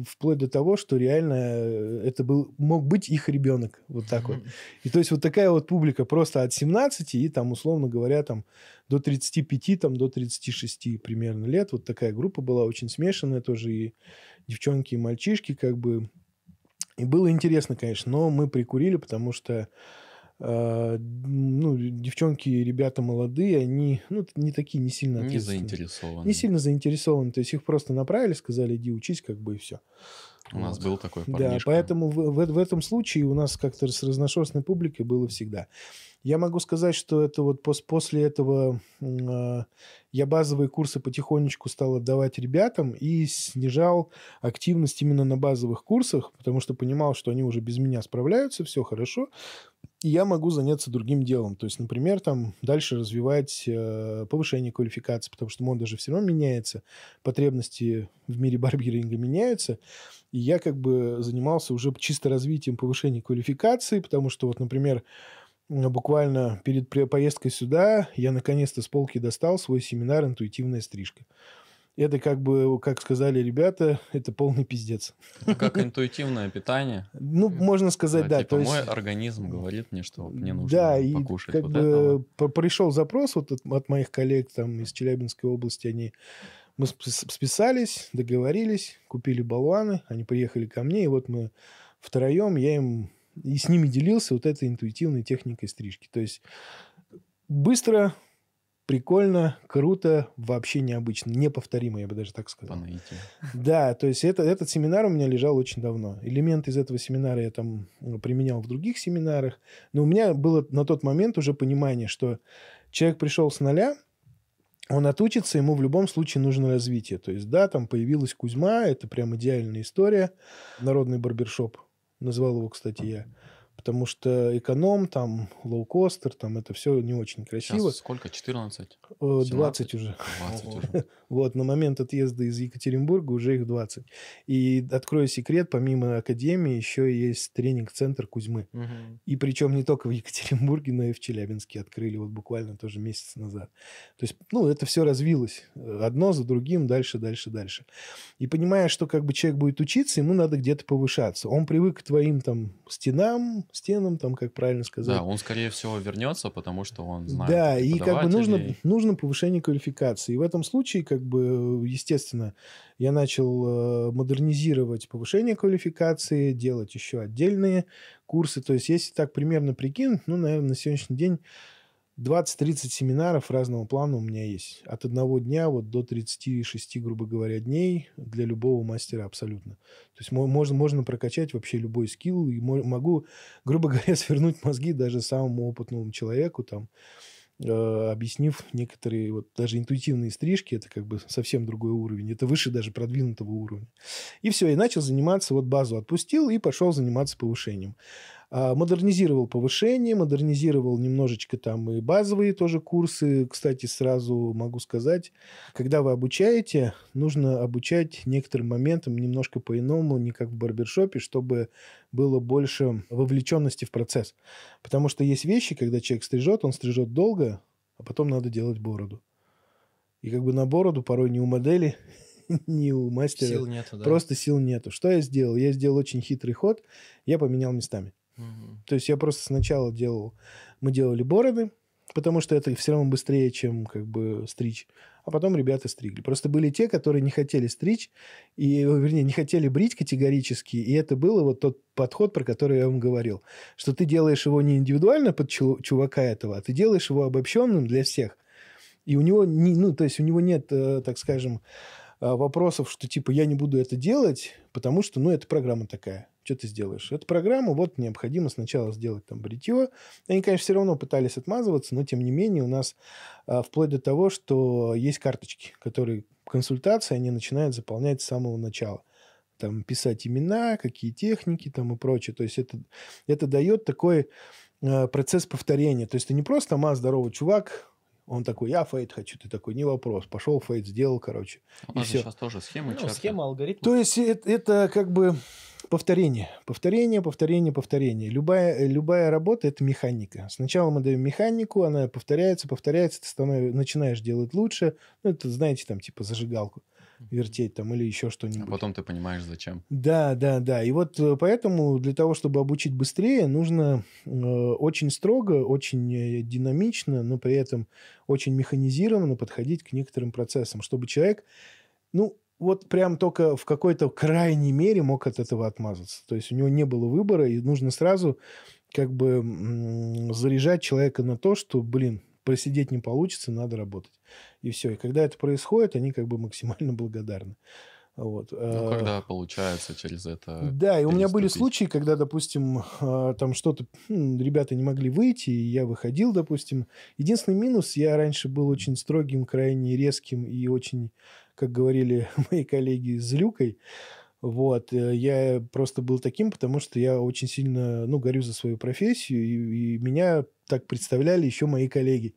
вплоть до того, что реально э, это был, мог быть их ребенок. Вот так вот. И то есть вот такая вот публика просто от 17 и там, условно говоря, там до 35, там до 36 примерно лет. Вот такая группа была очень смешанная тоже и девчонки, и мальчишки как бы. И было интересно, конечно, но мы прикурили, потому что Э, ну, девчонки и ребята молодые, они, ну, не такие, не сильно Не заинтересованы. Не сильно заинтересованы. То есть их просто направили, сказали, иди учись, как бы, и все. У нас был такой парнишка. Да, поэтому в, в, в этом случае у нас как-то с разношерстной публикой было всегда. Я могу сказать, что это вот пос после этого э, я базовые курсы потихонечку стал отдавать ребятам и снижал активность именно на базовых курсах, потому что понимал, что они уже без меня справляются, все хорошо, и я могу заняться другим делом. То есть, например, там дальше развивать э, повышение квалификации, потому что мода же все равно меняется, потребности в мире барберинга меняются. И я как бы занимался уже чисто развитием повышения квалификации, потому что вот, например, буквально перед поездкой сюда я наконец-то с полки достал свой семинар «Интуитивная стрижка». Это как бы, как сказали ребята, это полный пиздец. Как <laughs> интуитивное питание. Ну, можно сказать, да. да типа, есть... мой организм говорит мне, что мне нужно да, покушать и как вот бы пришел запрос вот от, от моих коллег там из Челябинской области, они мы списались, договорились, купили болваны, они приехали ко мне, и вот мы втроем, я им и с ними делился вот этой интуитивной техникой стрижки. То есть быстро, прикольно, круто, вообще необычно, неповторимо, я бы даже так сказал. По Да, то есть это, этот семинар у меня лежал очень давно. Элементы из этого семинара я там ну, применял в других семинарах, но у меня было на тот момент уже понимание, что человек пришел с нуля – он отучится, ему в любом случае нужно развитие. То есть, да, там появилась Кузьма, это прям идеальная история. Народный барбершоп, назвал его, кстати, я потому что эконом, там, лоукостер, там, это все не очень красиво. Сейчас сколько? 14? 17? 20 уже. 20 уже. <laughs> Вот, на момент отъезда из Екатеринбурга уже их 20. И, открою секрет, помимо академии еще есть тренинг-центр Кузьмы. И причем не только в Екатеринбурге, но и в Челябинске открыли вот буквально тоже месяц назад. То есть, ну, это все развилось э, одно за другим, дальше, дальше, дальше. И понимая, что как бы человек будет учиться, ему надо где-то повышаться. Он привык к твоим там стенам, стенам, там, как правильно сказать. Да, он, скорее всего, вернется, потому что он знает Да, и как бы нужно, нужно повышение квалификации. И в этом случае, как бы, естественно, я начал э, модернизировать повышение квалификации, делать еще отдельные курсы. То есть, если так примерно прикинуть, ну, наверное, на сегодняшний день 20-30 семинаров разного плана у меня есть. От одного дня вот до 36, грубо говоря, дней для любого мастера абсолютно. То есть можно, можно прокачать вообще любой скилл. И могу, грубо <laughs> говоря, свернуть мозги даже самому опытному человеку, там, э, объяснив некоторые вот даже интуитивные стрижки. Это как бы совсем другой уровень. Это выше даже продвинутого уровня. И все, и начал заниматься, вот базу отпустил и пошел заниматься повышением. А, модернизировал повышение, модернизировал немножечко там и базовые тоже курсы. Кстати, сразу могу сказать, когда вы обучаете, нужно обучать некоторым моментам немножко по-иному, не как в барбершопе, чтобы было больше вовлеченности в процесс. Потому что есть вещи, когда человек стрижет, он стрижет долго, а потом надо делать бороду. И как бы на бороду порой не у модели, <laughs> ни у мастера. Сил нету, да. Просто сил нету. Что я сделал? Я сделал очень хитрый ход. Я поменял местами. Угу. То есть я просто сначала делал... Мы делали бороды, потому что это все равно быстрее, чем как бы стричь. А потом ребята стригли. Просто были те, которые не хотели стричь, и, вернее, не хотели брить категорически, и это был вот тот подход, про который я вам говорил, что ты делаешь его не индивидуально под чувака этого, а ты делаешь его обобщенным для всех. И у него, не, ну, то есть у него нет, э, так скажем, Э, вопросов, что типа я не буду это делать, потому что, ну, это программа такая. Что ты сделаешь? Эту программу вот необходимо сначала сделать там бритье. Они, конечно, все равно пытались отмазываться, но тем не менее у нас э, вплоть до того, что есть карточки, которые консультации, они начинают заполнять с самого начала там писать имена, какие техники там и прочее. То есть это, это дает такой э, процесс повторения. То есть ты не просто «Ама, здорово, чувак, он такой, я фейт хочу. Ты такой, не вопрос. Пошел фейт, сделал, короче. У нас все. сейчас тоже схемы. Ну, чарты. схема, алгоритм. То есть э, это, это как бы повторение. Повторение, повторение, повторение. Любая, любая работа – это механика. Сначала мы даем механику, она повторяется, повторяется, ты станов... начинаешь делать лучше. Ну, это, знаете, там типа зажигалку вертеть там или еще что-нибудь. А потом ты понимаешь, зачем. Да, да, да. И вот э, поэтому для того, чтобы обучить быстрее, нужно э, очень строго, очень э, динамично, но при этом очень механизированно подходить к некоторым процессам, чтобы человек, ну, вот прям только в какой-то крайней мере мог от этого отмазаться. То есть у него не было выбора, и нужно сразу как бы заряжать человека на то, что, блин, просидеть не получится, надо работать. И все. И когда это происходит, они как бы максимально <laughs> благодарны. Вот. Ну, э, когда получается через это... Да, и у меня были случаи, когда, допустим, а, там что-то... Ребята не могли выйти, и я выходил, допустим. Единственный минус, я раньше был очень строгим, крайне резким и очень, как говорили <laughs> мои коллеги, злюкой. Вот, э, я просто был таким, потому что я очень сильно, ну, горю за свою профессию, и, и меня так представляли еще мои коллеги.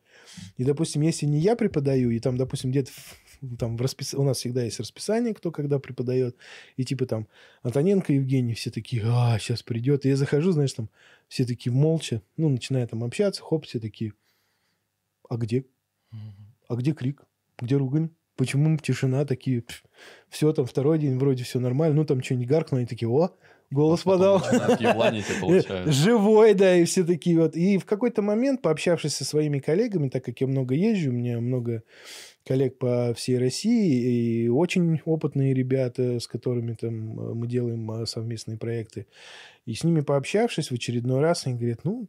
И, допустим, если не я преподаю, и там, допустим, где-то там в распис... у нас всегда есть расписание, кто когда преподает, и типа там Антоненко Евгений все такие, а, сейчас придет. И я захожу, знаешь, там все такие молча, ну, начинаю там общаться, хоп, все такие, а где? А где крик? Где ругань? Почему тишина? Такие, все, там второй день вроде все нормально, ну, там что-нибудь гаркнули они такие, о, голос ну, подал. <laughs> Живой, да, и все такие вот. И в какой-то момент, пообщавшись со своими коллегами, так как я много езжу, у меня много коллег по всей России, и очень опытные ребята, с которыми там э, мы делаем э, совместные проекты. И с ними пообщавшись в очередной раз, они говорят, ну,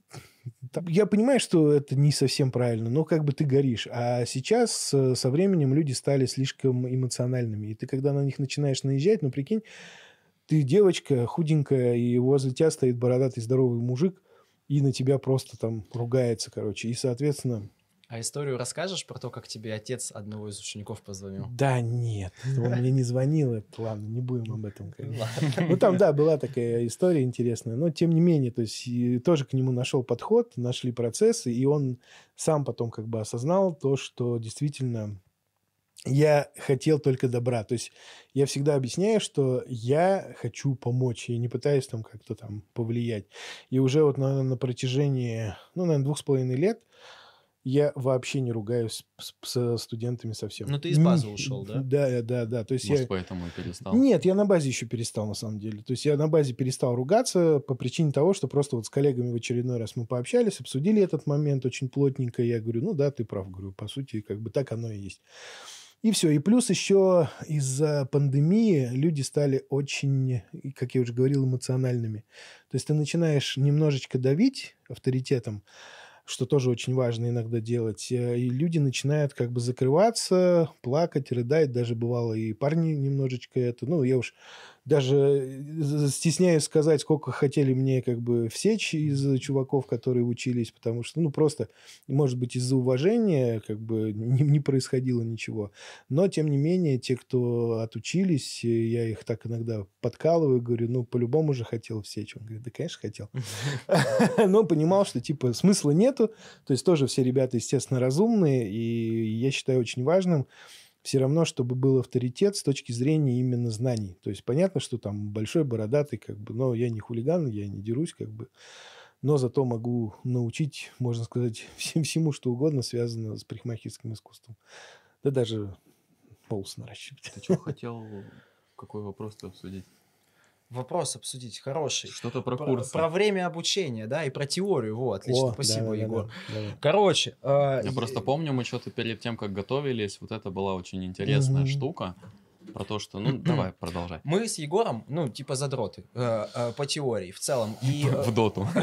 я понимаю, что это не совсем правильно, но как бы ты горишь. А сейчас э, со временем люди стали слишком эмоциональными. И ты, когда на них начинаешь наезжать, ну, прикинь, ты девочка худенькая, и возле тебя стоит бородатый здоровый мужик, и на тебя просто там ругается, короче. И, соответственно, а историю расскажешь про то, как тебе отец одного из учеников позвонил? Да нет, ну, он мне не звонил, ладно, не будем об этом. Ну там, да, была такая история интересная, но тем не менее, то есть тоже к нему нашел подход, нашли процессы, и он сам потом как бы осознал то, что действительно я хотел только добра. То есть я всегда объясняю, что я хочу помочь, я не пытаюсь там как-то там повлиять. И уже вот, наверное, на протяжении, ну, наверное, двух с половиной лет я вообще не ругаюсь со студентами совсем. Ну, ты из базы ушел, да? Да, да, да. То есть Может, я... поэтому и перестал? Нет, я на базе еще перестал, на самом деле. То есть я на базе перестал ругаться по причине того, что просто вот с коллегами в очередной раз мы пообщались, обсудили этот момент очень плотненько. Я говорю, ну да, ты прав, говорю, по сути, как бы так оно и есть. И все. И плюс еще из-за пандемии люди стали очень, как я уже говорил, эмоциональными. То есть ты начинаешь немножечко давить авторитетом, что тоже очень важно иногда делать. Э, и люди начинают как бы закрываться, плакать, рыдать. Даже бывало и парни немножечко это. Ну, я уж даже э, стесняюсь сказать, сколько хотели мне как бы всечь из э, чуваков, которые учились, потому что, ну, просто, может быть, из-за уважения как бы <laughs> не, не происходило ничего. Но, тем не менее, те, кто отучились, э, я их так иногда подкалываю, говорю, ну, по-любому же хотел всечь. Он говорит, да, конечно, хотел. <laughs> Но понимал, что, типа, смысла нету. То есть тоже все ребята, естественно, разумные, и я считаю очень важным, все равно, чтобы был авторитет с точки зрения именно знаний. То есть понятно, что там большой, бородатый, как бы, но я не хулиган, я не дерусь, как бы. Но зато могу научить, можно сказать, <laughs> всем, всему, что угодно связано с парикмахерским искусством. Да даже волосы наращивать. Ты что хотел, какой вопрос-то обсудить? вопрос обсудить хороший. Что-то про, про курсы. Про время обучения, да, и про теорию. Вот, отлично, О, спасибо, да, Егор. Да, да, да. Короче. Э, Я и... просто помню, мы что-то перед тем, как готовились, вот это была очень интересная угу. штука про то, что, ну, давай, <clears throat> продолжай. Мы с Егором, ну, типа задроты э, э, по теории в целом. И, <laughs> в доту. <laughs>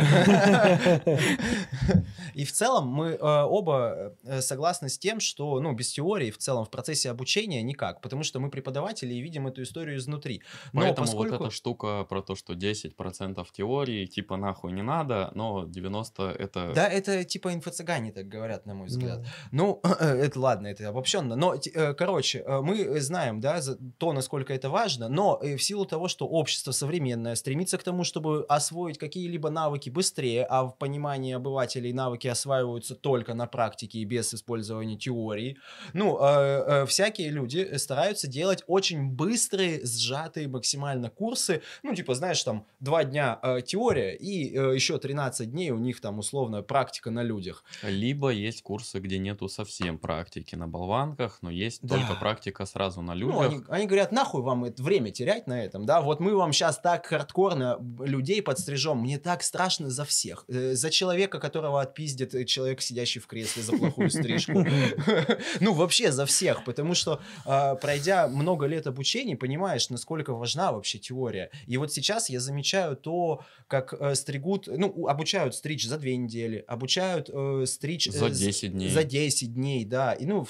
И в целом мы э, оба согласны с тем, что, ну, без теории в целом в процессе обучения никак, потому что мы преподаватели и видим эту историю изнутри. Но Поэтому поскольку... вот эта штука про то, что 10% теории, типа, нахуй не надо, но 90 это... Да, это типа инфо-цыгане так говорят, на мой взгляд. Ну, ну <clears throat> это ладно, это обобщенно. Но, короче, мы знаем, да, Э, то, насколько это важно, но э, в силу того, что общество современное стремится к тому, чтобы освоить какие-либо навыки быстрее, а в понимании обывателей навыки осваиваются только на практике и без использования теории, ну, э, э, всякие люди стараются делать очень быстрые, сжатые максимально курсы, ну, типа, знаешь, там, два дня э, теория и э, еще 13 дней у них там условно практика на людях. Либо есть курсы, где нету совсем практики на болванках, но есть да. только практика сразу на ну, людях. Ну, они они говорят, нахуй вам это время терять на этом, да, вот мы вам сейчас так хардкорно людей подстрижем, мне так страшно за всех, э, за человека, которого отпиздит э, человек, сидящий в кресле за плохую стрижку, <laughs> ну, вообще за всех, потому что, а, пройдя много лет обучения, понимаешь, насколько важна вообще теория, и вот сейчас я замечаю то, как э, стригут, ну, обучают стричь за две недели, обучают стричь... За 10 дней. За 10 дней, да, и, ну,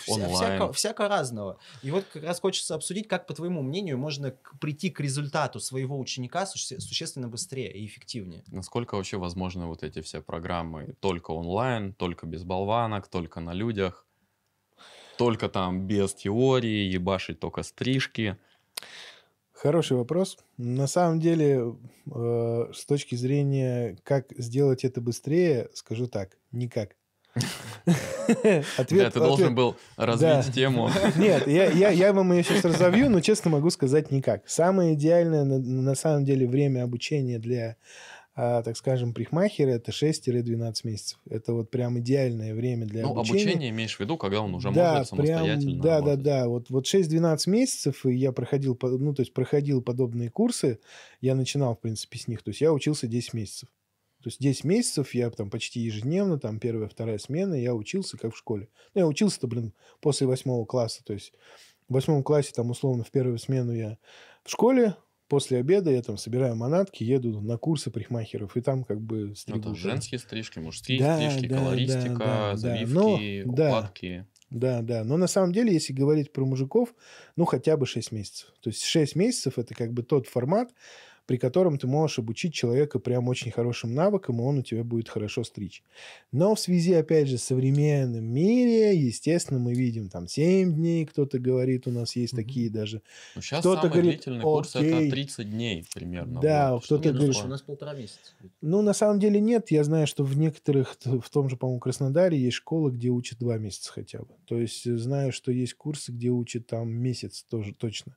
всяко разного, и вот как раз хочется обсудить, обсудить, как, по твоему мнению, можно прийти к результату своего ученика суще, существенно быстрее и эффективнее. Насколько вообще возможны вот эти все программы только онлайн, только без болванок, только на людях, только там без теории, ебашить только стрижки? Хороший вопрос. На самом деле, э, с точки зрения, как сделать это быстрее, скажу так, никак. Ответ, да, ты должен был развить да. тему. Нет, я, я, я вам ее сейчас разовью, но честно могу сказать никак. Самое идеальное на, на самом деле время обучения для, а, так скажем, прихмахера это 6-12 месяцев. Это вот прям идеальное время для ну, обучения. Ну, обучение имеешь в виду, когда он уже да, может самостоятельно Да, работать. да, да. Вот, вот 6-12 месяцев, и я проходил, ну, то есть проходил подобные курсы. Я начинал, в принципе, с них. То есть я учился 10 месяцев. То есть 10 месяцев я там почти ежедневно, там первая, вторая смена, я учился как в школе. Ну, я учился-то, блин, после восьмого класса. То есть в восьмом классе там условно в первую смену я в школе, после обеда я там собираю манатки, еду на курсы прихмахеров, и там как бы стригу. Ну, там женские стрижки, мужские да, стрижки, да, колористика, да, да, завивки, но, укладки. Да, да, но на самом деле, если говорить про мужиков, ну хотя бы 6 месяцев. То есть 6 месяцев это как бы тот формат, при котором ты можешь обучить человека прям очень хорошим навыкам, и он у тебя будет хорошо стричь. Но в связи, опять же, с современным мире, естественно, мы видим там 7 дней, кто-то говорит, у нас есть mm-hmm. такие даже. Ну, сейчас кто-то самый говорит, длительный курс это 30 дней примерно. Да, вот, кто-то говорит... У нас полтора месяца. Ну, на самом деле нет. Я знаю, что в некоторых, в том же, по-моему, Краснодаре есть школы, где учат два месяца хотя бы. То есть э, знаю, что есть курсы, где учат там месяц тоже точно.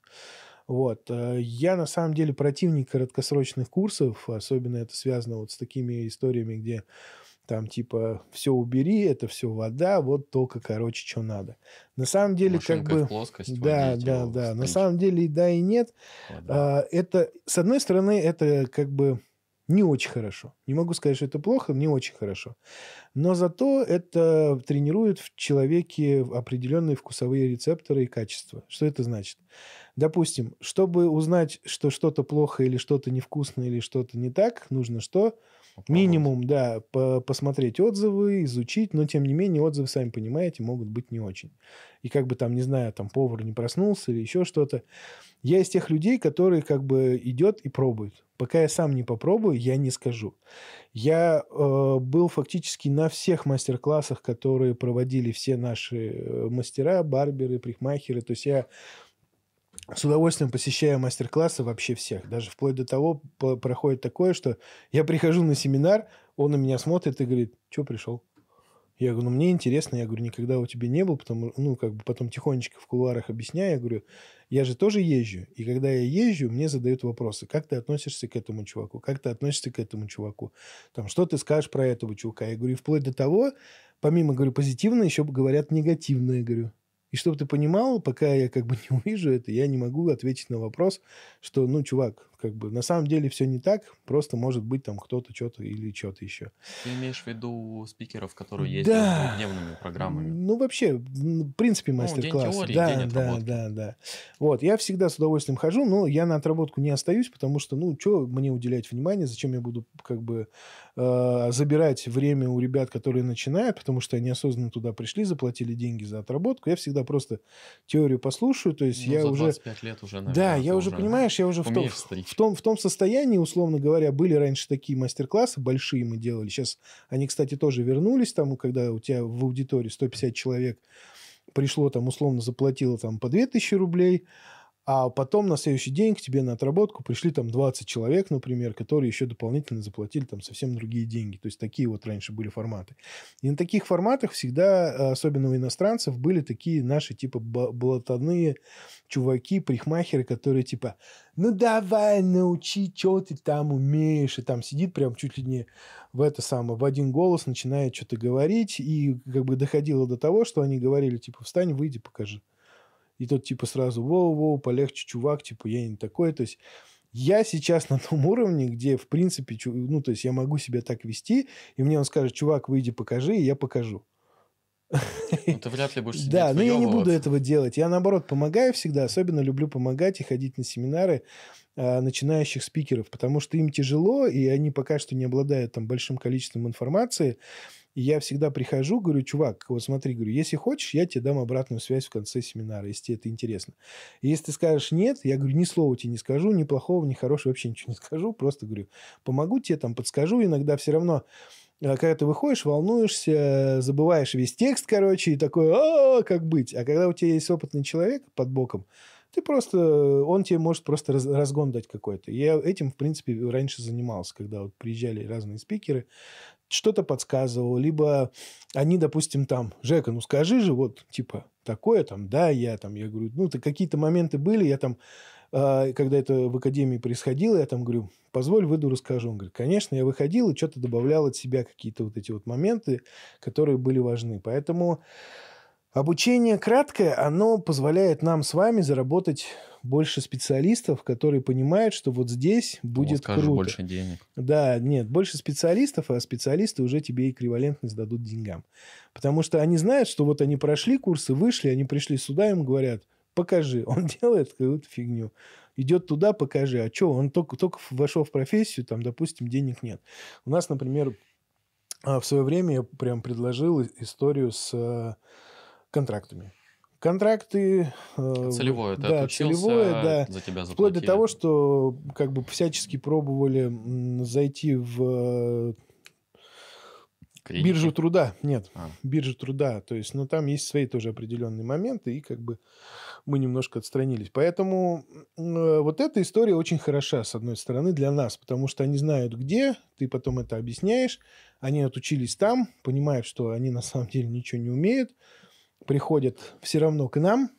Вот. Э, я на самом деле противник краткосрочных курсов, особенно это связано вот с такими историями, где там типа все убери, это все вода, вот только, короче, что надо. На самом деле, Машинка как бы... плоскость. Да, водить, да, да. Станчик. На самом деле, и да, и нет. Вода. А, это, с одной стороны, это как бы не очень хорошо. Не могу сказать, что это плохо, не очень хорошо. Но зато это тренирует в человеке определенные вкусовые рецепторы и качества. Что это значит? Допустим, чтобы узнать, что что-то плохо или что-то невкусно или что-то не так, нужно что? Попробовать. Минимум, да, по посмотреть отзывы, изучить, но тем не менее отзывы, сами понимаете, могут быть не очень. И как бы там, не знаю, там повар не проснулся или еще что-то. Я из тех людей, которые как бы идет и пробует. Пока я сам не попробую, я не скажу. Я э, был фактически на всех мастер-классах, которые проводили все наши э, мастера, барберы, прихмахеры. То есть я с удовольствием посещаю мастер-классы вообще всех. Даже вплоть до того проходит такое, что я прихожу на семинар, он на меня смотрит и говорит, что пришел? Я говорю, ну мне интересно, я говорю, никогда у тебя не был, потому, ну как бы потом тихонечко в кулуарах объясняю, я говорю, я же тоже езжу, и когда я езжу, мне задают вопросы, как ты относишься к этому чуваку, как ты относишься к этому чуваку, там, что ты скажешь про этого чувака, я говорю, вплоть до того, помимо, говорю, позитивно, еще говорят негативное, говорю, и чтобы ты понимал, пока я как бы <laughs> не увижу это, я не могу ответить на вопрос, что, ну, чувак, как бы на самом деле все не так, просто может быть там кто-то что-то или что-то еще. Ты имеешь в виду спикеров, которые ездят да. дневными программами? Ну, вообще, в принципе, мастер классы Ну, день теории, да, день да, да, да. Вот, я всегда с удовольствием хожу, но я на отработку не остаюсь, потому что, ну, что мне уделять внимание, зачем я буду как бы э, забирать время у ребят, которые начинают, потому что они осознанно туда пришли, заплатили деньги за отработку. Я всегда просто теорию послушаю, то есть ну, я за уже... 25 лет уже, наверное, Да, я уже, понимаешь, я уже в том, стричь. в, том, в том состоянии, условно говоря, были раньше такие мастер-классы большие мы делали. Сейчас они, кстати, тоже вернулись там, когда у тебя в аудитории 150 человек пришло там, условно, заплатило там по 2000 рублей, а потом на следующий день к тебе на отработку пришли там 20 человек, например, которые еще дополнительно заплатили там совсем другие деньги. То есть такие вот раньше были форматы. И на таких форматах всегда, а, особенно у иностранцев, были такие наши типа болотаные чуваки, прихмахеры, которые типа ну давай, научи, что ты там умеешь. И там сидит прям чуть ли не в это самое, в один голос начинает что-то говорить. И как бы доходило до того, что они говорили, типа, встань, выйди, покажи и тот типа сразу, воу-воу, полегче, чувак, типа, я не такой, то есть я сейчас на том уровне, где, в принципе, ну, то есть я могу себя так вести, и мне он скажет, чувак, выйди, покажи, и я покажу. Ну, ты вряд ли будешь сидеть <laughs> Да, но я не буду этого делать. Я, наоборот, помогаю всегда. Особенно люблю помогать и ходить на семинары а, начинающих спикеров, потому что им тяжело, и они пока что не обладают там большим количеством информации. И я всегда прихожу, говорю, чувак, вот смотри, говорю, если хочешь, я тебе дам обратную связь в конце семинара, если тебе это интересно. И если ты скажешь нет, я говорю, ни слова тебе не скажу, ни плохого, ни хорошего, вообще ничего не скажу, просто говорю, помогу тебе, там, подскажу. Иногда все равно э, когда ты выходишь, волнуешься, э, забываешь весь текст, короче, и такой, а, как быть. А когда у тебя есть опытный человек под боком, ты просто, он тебе может просто раз, разгон дать какой-то. Я этим, в принципе, раньше занимался, когда вот приезжали разные спикеры что-то подсказывал, либо они, допустим, там, Жека, ну скажи же, вот, типа, такое там, да, я там, я говорю, ну, то какие-то моменты были, я там, э, когда это в академии происходило, я там говорю, позволь, выйду, расскажу. Он говорит, конечно, я выходил и что-то добавлял от себя какие-то вот эти вот моменты, которые были важны. Поэтому э, Обучение краткое, оно позволяет нам с вами заработать больше специалистов, которые понимают, что вот здесь ну, будет вот, круто. больше денег. Да, нет, больше специалистов, а специалисты уже тебе эквивалентность дадут деньгам. Потому что они знают, что вот они прошли курсы, вышли, они пришли сюда, им говорят, покажи. Он <laughs> делает какую-то фигню. Идет туда, покажи. А что, он только, только вошел в профессию, там, допустим, денег нет. У нас, например, а, в свое время я прям предложил историю с э, контрактами. Контракты... Э, а целевое, ты да, отучился, целевое, да, за тебя заплатили. Вплоть до того, что как бы всячески пробовали зайти в э, Клиники? Биржу труда, нет, а. биржа труда, то есть, но там есть свои тоже определенные моменты, и как бы мы немножко отстранились. Поэтому э, вот эта история очень хороша, с одной стороны, для нас, потому что они знают, где, ты потом это объясняешь, они отучились там, понимают, что они на самом деле ничего не умеют, приходят все равно к нам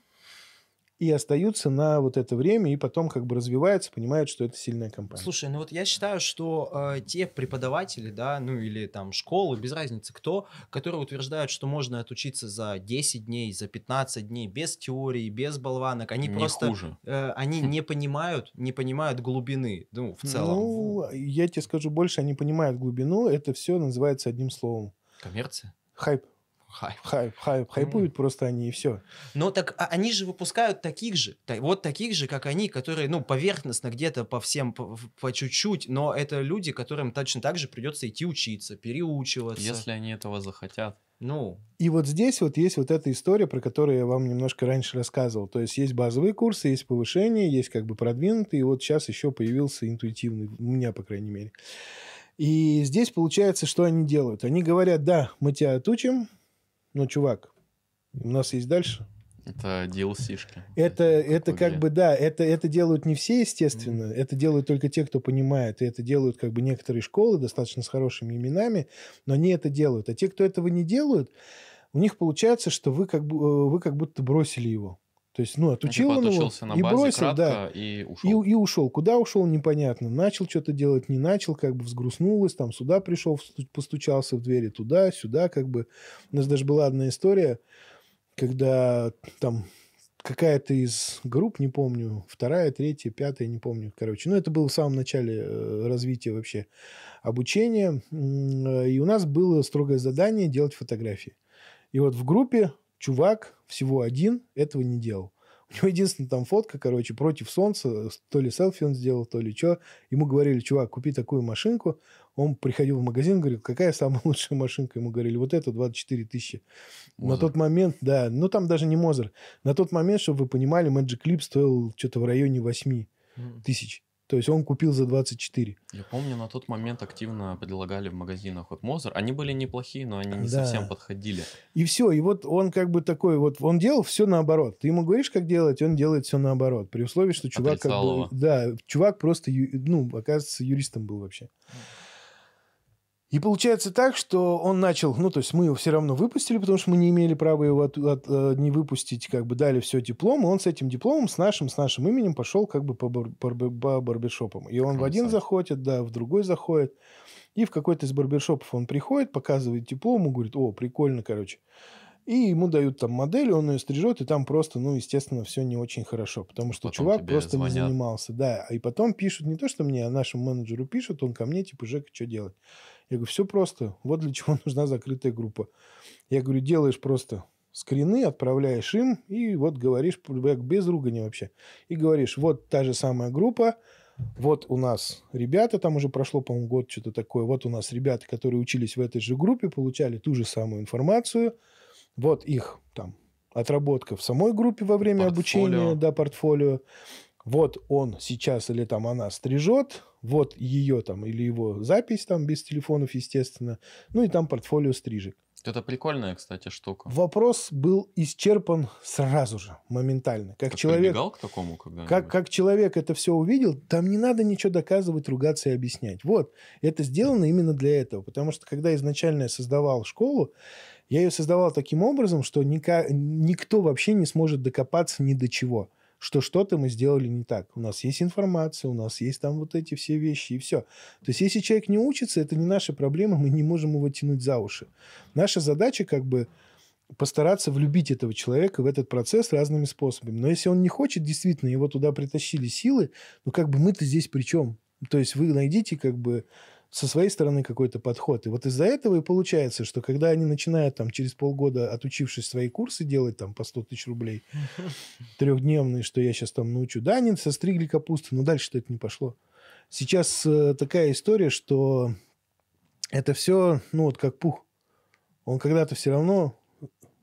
и остаются на вот это время, и потом как бы развиваются, понимают, что это сильная компания. Слушай, ну вот я считаю, что э, те преподаватели, да, ну или там школы, без разницы кто, которые утверждают, что можно отучиться за 10 дней, за 15 дней, без теории, без болванок, они не просто... Хуже. Э, они хм. не понимают, не понимают глубины, ну, в целом. Ну, я тебе скажу больше, они понимают глубину, это все называется одним словом. Коммерция? Хайп хайп. Хайп, хайп, хайпуют mm. просто они и все. Но ну так а они же выпускают таких же, так, вот таких же, как они, которые, ну, поверхностно где-то по всем, по, по чуть-чуть, но это люди, которым точно так же придется идти учиться, переучиваться. Если они этого захотят. Ну. И вот здесь вот есть вот эта история, про которую я вам немножко раньше рассказывал. То есть есть базовые курсы, есть повышение, есть как бы продвинутые, и вот сейчас еще появился интуитивный, у меня, по крайней мере. И здесь получается, что они делают? Они говорят, да, мы тебя отучим, ну, чувак, у нас есть дальше. Это DLC-шки. Это, это, как бы, да, это, это делают не все, естественно, mm-hmm. это делают только те, кто понимает, и это делают как бы некоторые школы, достаточно с хорошими именами, но они это делают. А те, кто этого не делают, у них получается, что вы как, бы, э, вы как будто бросили его. То есть, ну, отучил он его на и бросил, кратко, да. И ушел. И, и ушел. Куда ушел, непонятно. Начал что-то делать, не начал, как бы взгрустнулось, там сюда пришел, постучался в двери туда, сюда, как бы. У нас даже была одна история, когда там какая-то из групп, не помню, вторая, третья, пятая, не помню, короче. Ну, это было в самом начале э, развития вообще обучения. Э, и у нас было строгое задание делать фотографии. И вот в группе чувак всего один этого не делал. У него единственная там фотка, короче, против солнца, то ли селфи он сделал, то ли что. Ему говорили, чувак, купи такую машинку. Он приходил в магазин, говорил, какая самая <laughs> лучшая машинка? Ему говорили, вот это 24 тысячи. На тот момент, да, ну там даже не Мозер. На тот момент, чтобы вы понимали, Magic Clip стоил что-то в районе 8 тысяч. То есть он купил за 24. Я помню, на тот момент активно предлагали в магазинах вот Мозер. Они были неплохие, но они не да. совсем подходили. И все. И вот он как бы такой вот, он делал все наоборот. Ты ему говоришь, как делать, он делает все наоборот. При условии, что чувак... Как бы, да, чувак просто, ну, оказывается, юристом был вообще. Mm. И получается так, что он начал, ну, то есть мы его все равно выпустили, потому что мы не имели права его от, от, от, э, не выпустить, как бы дали все диплом, и он с этим дипломом, с нашим, с нашим именем пошел как бы по, бар, по, по барбершопам. И он Красавец. в один заходит, да, в другой заходит, и в какой-то из барбершопов он приходит, показывает диплом, и говорит, о, прикольно, короче. И ему дают там модель, он ее стрижет, и там просто, ну, естественно, все не очень хорошо, потому что потом чувак просто звонят. не занимался, да. И потом пишут, не то что мне, а нашему менеджеру пишут, он ко мне, типа, Жека, что делать? Я говорю, все просто. Вот для чего <laughs> нужна закрытая группа. Я говорю, делаешь просто скрины, отправляешь им, и вот говоришь, без ругани вообще. И говоришь, вот та же самая группа, вот у нас ребята, там уже прошло, по-моему, год, что-то такое, вот у нас ребята, которые учились в этой же группе, получали ту же самую информацию, вот их там отработка в самой группе во время портфолио. обучения, да, портфолио вот он сейчас или там она стрижет, вот ее там или его запись там без телефонов, естественно, ну и там портфолио стрижек. Это прикольная, кстати, штука. Вопрос был исчерпан сразу же, моментально. Как, как человек, к такому как, как человек это все увидел, там не надо ничего доказывать, ругаться и объяснять. Вот, это сделано именно для этого. Потому что, когда изначально я создавал школу, я ее создавал таким образом, что нико, никто вообще не сможет докопаться ни до чего что что-то мы сделали не так. У нас есть информация, у нас есть там вот эти все вещи и все. То есть если человек не учится, это не наша проблема, мы не можем его тянуть за уши. Наша задача как бы постараться влюбить этого человека в этот процесс разными способами. Но если он не хочет, действительно, его туда притащили силы, ну как бы мы-то здесь при чем? То есть вы найдите как бы со своей стороны какой-то подход. И вот из-за этого и получается, что когда они начинают там через полгода, отучившись свои курсы, делать там по 100 тысяч рублей <laughs> трехдневные, что я сейчас там научу. Да, они состригли капусту, но дальше-то это не пошло. Сейчас э, такая история, что это все, ну вот как пух. Он когда-то все равно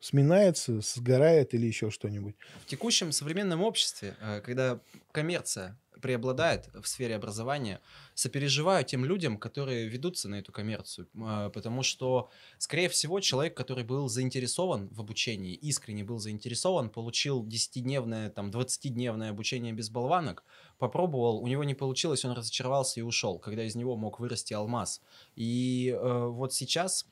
сминается, сгорает или еще что-нибудь. В текущем современном обществе, э, когда коммерция преобладает в сфере образования, сопереживаю тем людям, которые ведутся на эту коммерцию, э, потому что, скорее всего, человек, который был заинтересован в обучении, искренне был заинтересован, получил 10-дневное, там, 20-дневное обучение без болванок, попробовал, у него не получилось, он разочаровался и ушел, когда из него мог вырасти алмаз. И э, вот сейчас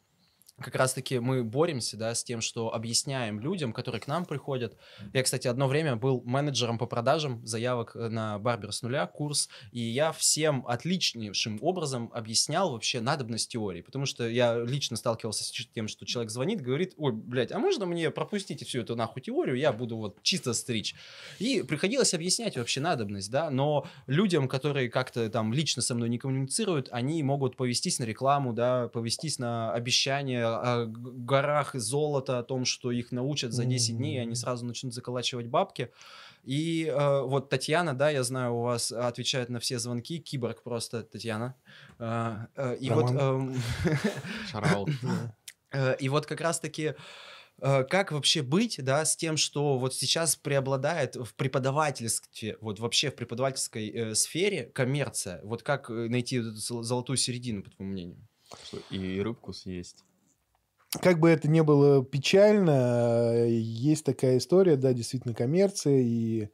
как раз-таки мы боремся, да, с тем, что объясняем людям, которые к нам приходят. Я, кстати, одно время был менеджером по продажам заявок э, на «Барбер с нуля» курс, и я всем отличнейшим образом объяснял вообще надобность теории, потому что я лично сталкивался с тем, что человек звонит, говорит, ой, блядь, а можно мне пропустить всю эту нахуй теорию, я буду вот чисто стричь. И приходилось объяснять вообще надобность, да, но людям, которые как-то там лично со мной не коммуницируют, они могут повестись на рекламу, да, повестись на обещания горах и золота, о том, что их научат за 10 дней, и они сразу начнут заколачивать бабки. И э, вот Татьяна, да, я знаю, у вас отвечает на все звонки, киборг просто Татьяна. Э, э, и Роман. вот... Эм, <laughs> э, и вот как раз-таки э, как вообще быть, да, с тем, что вот сейчас преобладает в преподавательстве, вот вообще в преподавательской э, сфере коммерция? Вот как э, найти вот эту золотую середину, по твоему мнению? Что и рыбку съесть как бы это ни было печально, есть такая история, да, действительно, коммерция, и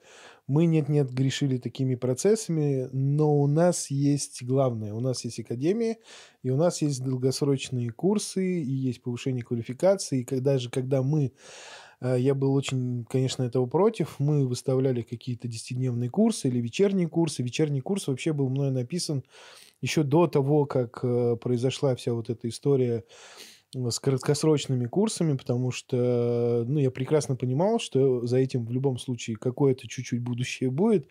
мы нет-нет грешили такими процессами, но у нас есть главное, у нас есть академия, и у нас есть долгосрочные курсы, и есть повышение квалификации, и когда же, когда мы э, я был очень, конечно, этого против. Мы выставляли какие-то десятидневные курсы или вечерние курсы. Вечерний курс вообще был мной написан еще до того, как э, произошла вся вот эта история с краткосрочными курсами, потому что ну, я прекрасно понимал, что за этим в любом случае какое-то чуть-чуть будущее будет.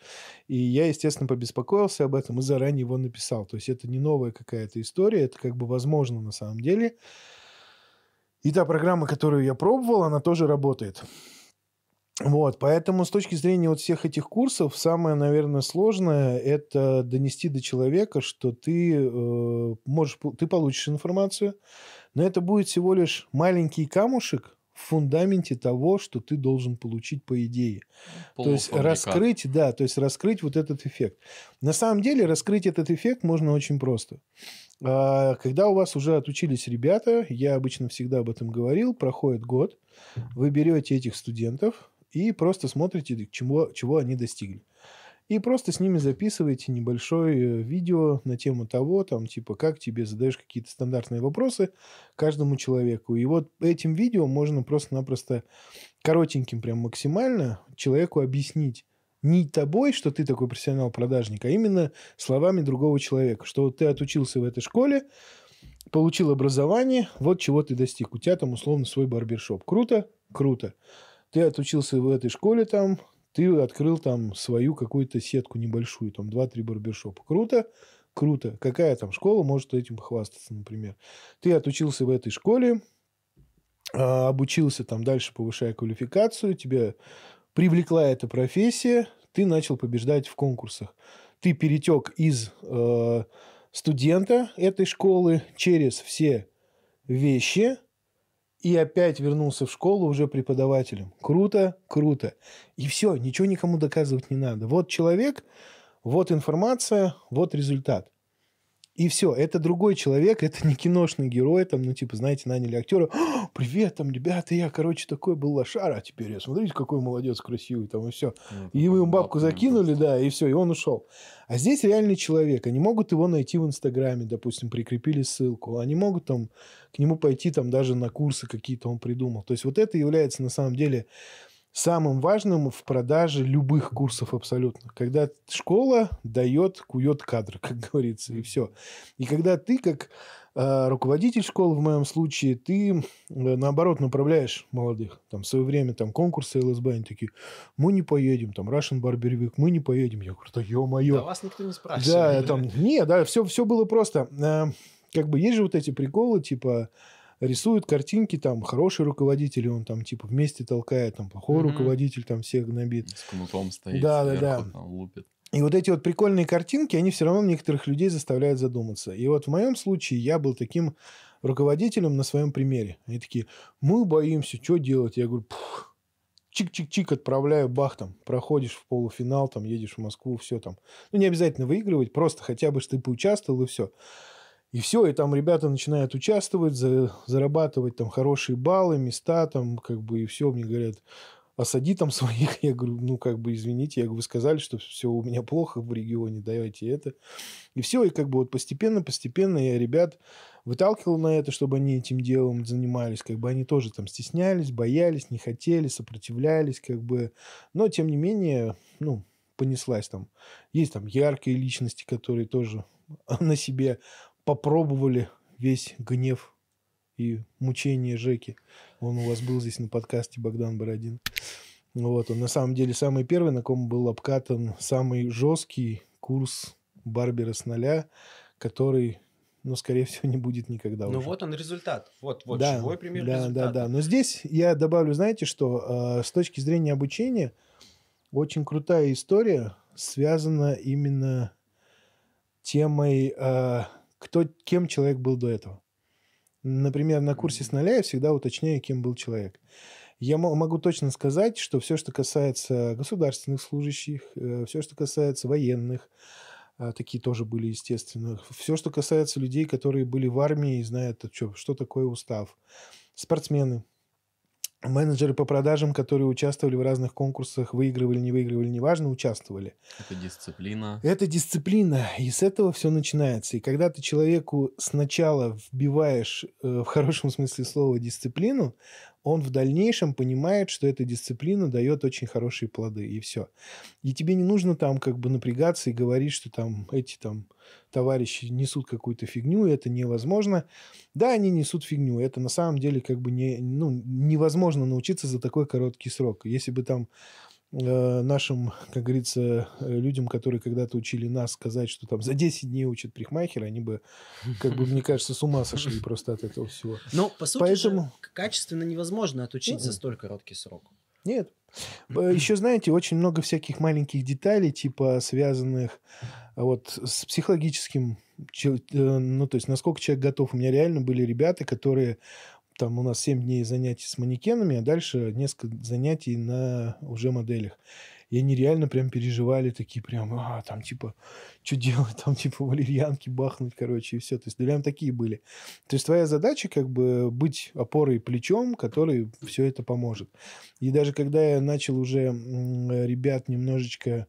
И я, естественно, побеспокоился об этом и заранее его написал. То есть это не новая какая-то история, это как бы возможно на самом деле. И та программа, которую я пробовал, она тоже работает. Вот, поэтому с точки зрения вот всех этих курсов самое, наверное, сложное это донести до человека, что ты э, можешь, ты получишь информацию, но это будет всего лишь маленький камушек в фундаменте того, что ты должен получить по идее. То есть раскрыть, да, то есть раскрыть вот этот эффект. На самом деле раскрыть этот эффект можно очень просто. А, когда у вас уже отучились ребята, я обычно всегда об этом говорил, проходит год, вы берете этих студентов и просто смотрите, чего, чего они достигли и просто с ними записываете небольшое э, видео на тему того, там, типа, как тебе задаешь какие-то стандартные вопросы каждому человеку. И вот этим видео можно просто-напросто коротеньким прям максимально человеку объяснить, не тобой, что ты такой профессионал-продажник, а именно словами другого человека, что вот ты отучился в этой школе, получил образование, вот чего ты достиг. У тебя там условно свой барбершоп. Круто? Круто. Ты отучился в этой школе там, ты открыл там свою какую-то сетку небольшую, там 2-3 барбершопа. Круто, круто. Какая там школа может этим хвастаться, например. Ты отучился в этой школе, а, обучился там дальше, повышая квалификацию, тебя привлекла эта профессия, ты начал побеждать в конкурсах. Ты перетек из э, студента этой школы через все вещи – и опять вернулся в школу уже преподавателем. Круто, круто. И все, ничего никому доказывать не надо. Вот человек, вот информация, вот результат. И все, это другой человек, <laughs> это не киношный герой, там, ну, типа, знаете, наняли актера, «А, привет, там, ребята, я, короче, такой был лошара, а теперь я, смотрите, какой молодец, красивый, там, и все. Ну, и вы ему бабку закинули, да, и все, и он ушел. А здесь реальный человек, они могут его найти в Инстаграме, допустим, прикрепили ссылку, они могут там к нему пойти там даже на курсы какие-то он придумал. То есть вот это является на самом деле самым важным в продаже любых курсов абсолютно. Когда школа дает, кует кадр, <laughs> как говорится, и все. И когда ты, как э, руководитель школы, в моем случае, ты, э, наоборот, направляешь молодых. Там, в свое время там конкурсы ЛСБ, они такие, мы не поедем, там, Russian Barber Week, мы не поедем. Я говорю, да ё-моё. Да вас никто не спрашивает. Да, там, не, да, все, все было просто. Э, как бы есть же вот эти приколы, типа, рисуют картинки, там, хороший руководитель, он там, типа, вместе толкает, там, плохой mm-hmm. руководитель, там, всех гнобит. С кнутом стоит, да, да, да. Там, лупит. И вот эти вот прикольные картинки, они все равно некоторых людей заставляют задуматься. И вот в моем случае я был таким руководителем на своем примере. Они такие, мы боимся, что делать? Я говорю, чик-чик-чик, отправляю, бах, там, проходишь в полуфинал, там, едешь в Москву, все там. Ну, не обязательно выигрывать, просто хотя бы, что ты поучаствовал и все. И все, и там ребята начинают участвовать, за, зарабатывать там хорошие баллы, места там, как бы, и все, мне говорят, осади там своих. <laughs> Я говорю, ну, как бы, извините, я говорю, вы сказали, что все у меня плохо в регионе, давайте это. И все, и как бы вот постепенно, постепенно я ребят выталкивал на это, чтобы они этим делом занимались, как бы они тоже там стеснялись, боялись, не хотели, сопротивлялись, как бы, но, тем не менее, ну, понеслась там. Есть там яркие личности, которые тоже <laughs> на себе попробовали весь гнев и мучение Жеки. Он у вас был здесь на подкасте Богдан Бородин. Вот, он на самом деле самый первый, на ком был обкатан самый жесткий курс Барбера с нуля, который ну, скорее всего, не будет никогда ну вот он результат. Вот, вот да, живой пример да, результата. Да, да, Но здесь я добавлю, знаете, что э, с точки зрения обучения очень крутая история связана именно темой э, кто, кем человек был до этого. Например, на курсе с нуля я всегда уточняю, кем был человек. Я могу точно сказать, что все, что касается государственных служащих, э, все, что касается военных, а, такие тоже были, естественно. Все, что касается людей, которые были в армии и знают, что, что такое устав. Спортсмены, менеджеры по продажам, которые участвовали в разных конкурсах, выигрывали, не выигрывали, неважно, участвовали. Это дисциплина. Это дисциплина, и с этого все начинается. И когда ты человеку сначала вбиваешь, э, в хорошем смысле слова, дисциплину, он в дальнейшем понимает, что эта дисциплина дает очень хорошие плоды, и все. И тебе не нужно там как бы напрягаться и говорить, что там эти там товарищи несут какую-то фигню, и это невозможно. Да, они несут фигню, это на самом деле как бы не, ну, невозможно научиться за такой короткий срок. Если бы там Э, нашим, как говорится, э, людям, которые когда-то учили нас сказать, что там за 10 дней учат прихмахера, они бы, как бы, мне кажется, с ума сошли <laughs> просто от этого всего. Но, ну, по сути Поэтому... же, качественно невозможно отучить mm-hmm. М-м. за столь короткий срок. Нет. М-м. Э, Еще, знаете, очень много всяких маленьких деталей, типа связанных а, вот с психологическим ну, то есть, насколько человек готов. У меня реально были ребята, которые там у нас 7 дней занятий с манекенами, а дальше несколько занятий на уже моделях. И они реально прям переживали такие прям, а, там типа, что делать, там типа валерьянки бахнуть, короче, и все. То есть прям такие были. То есть твоя задача как бы быть опорой плечом, который все это поможет. И даже когда я начал уже ребят немножечко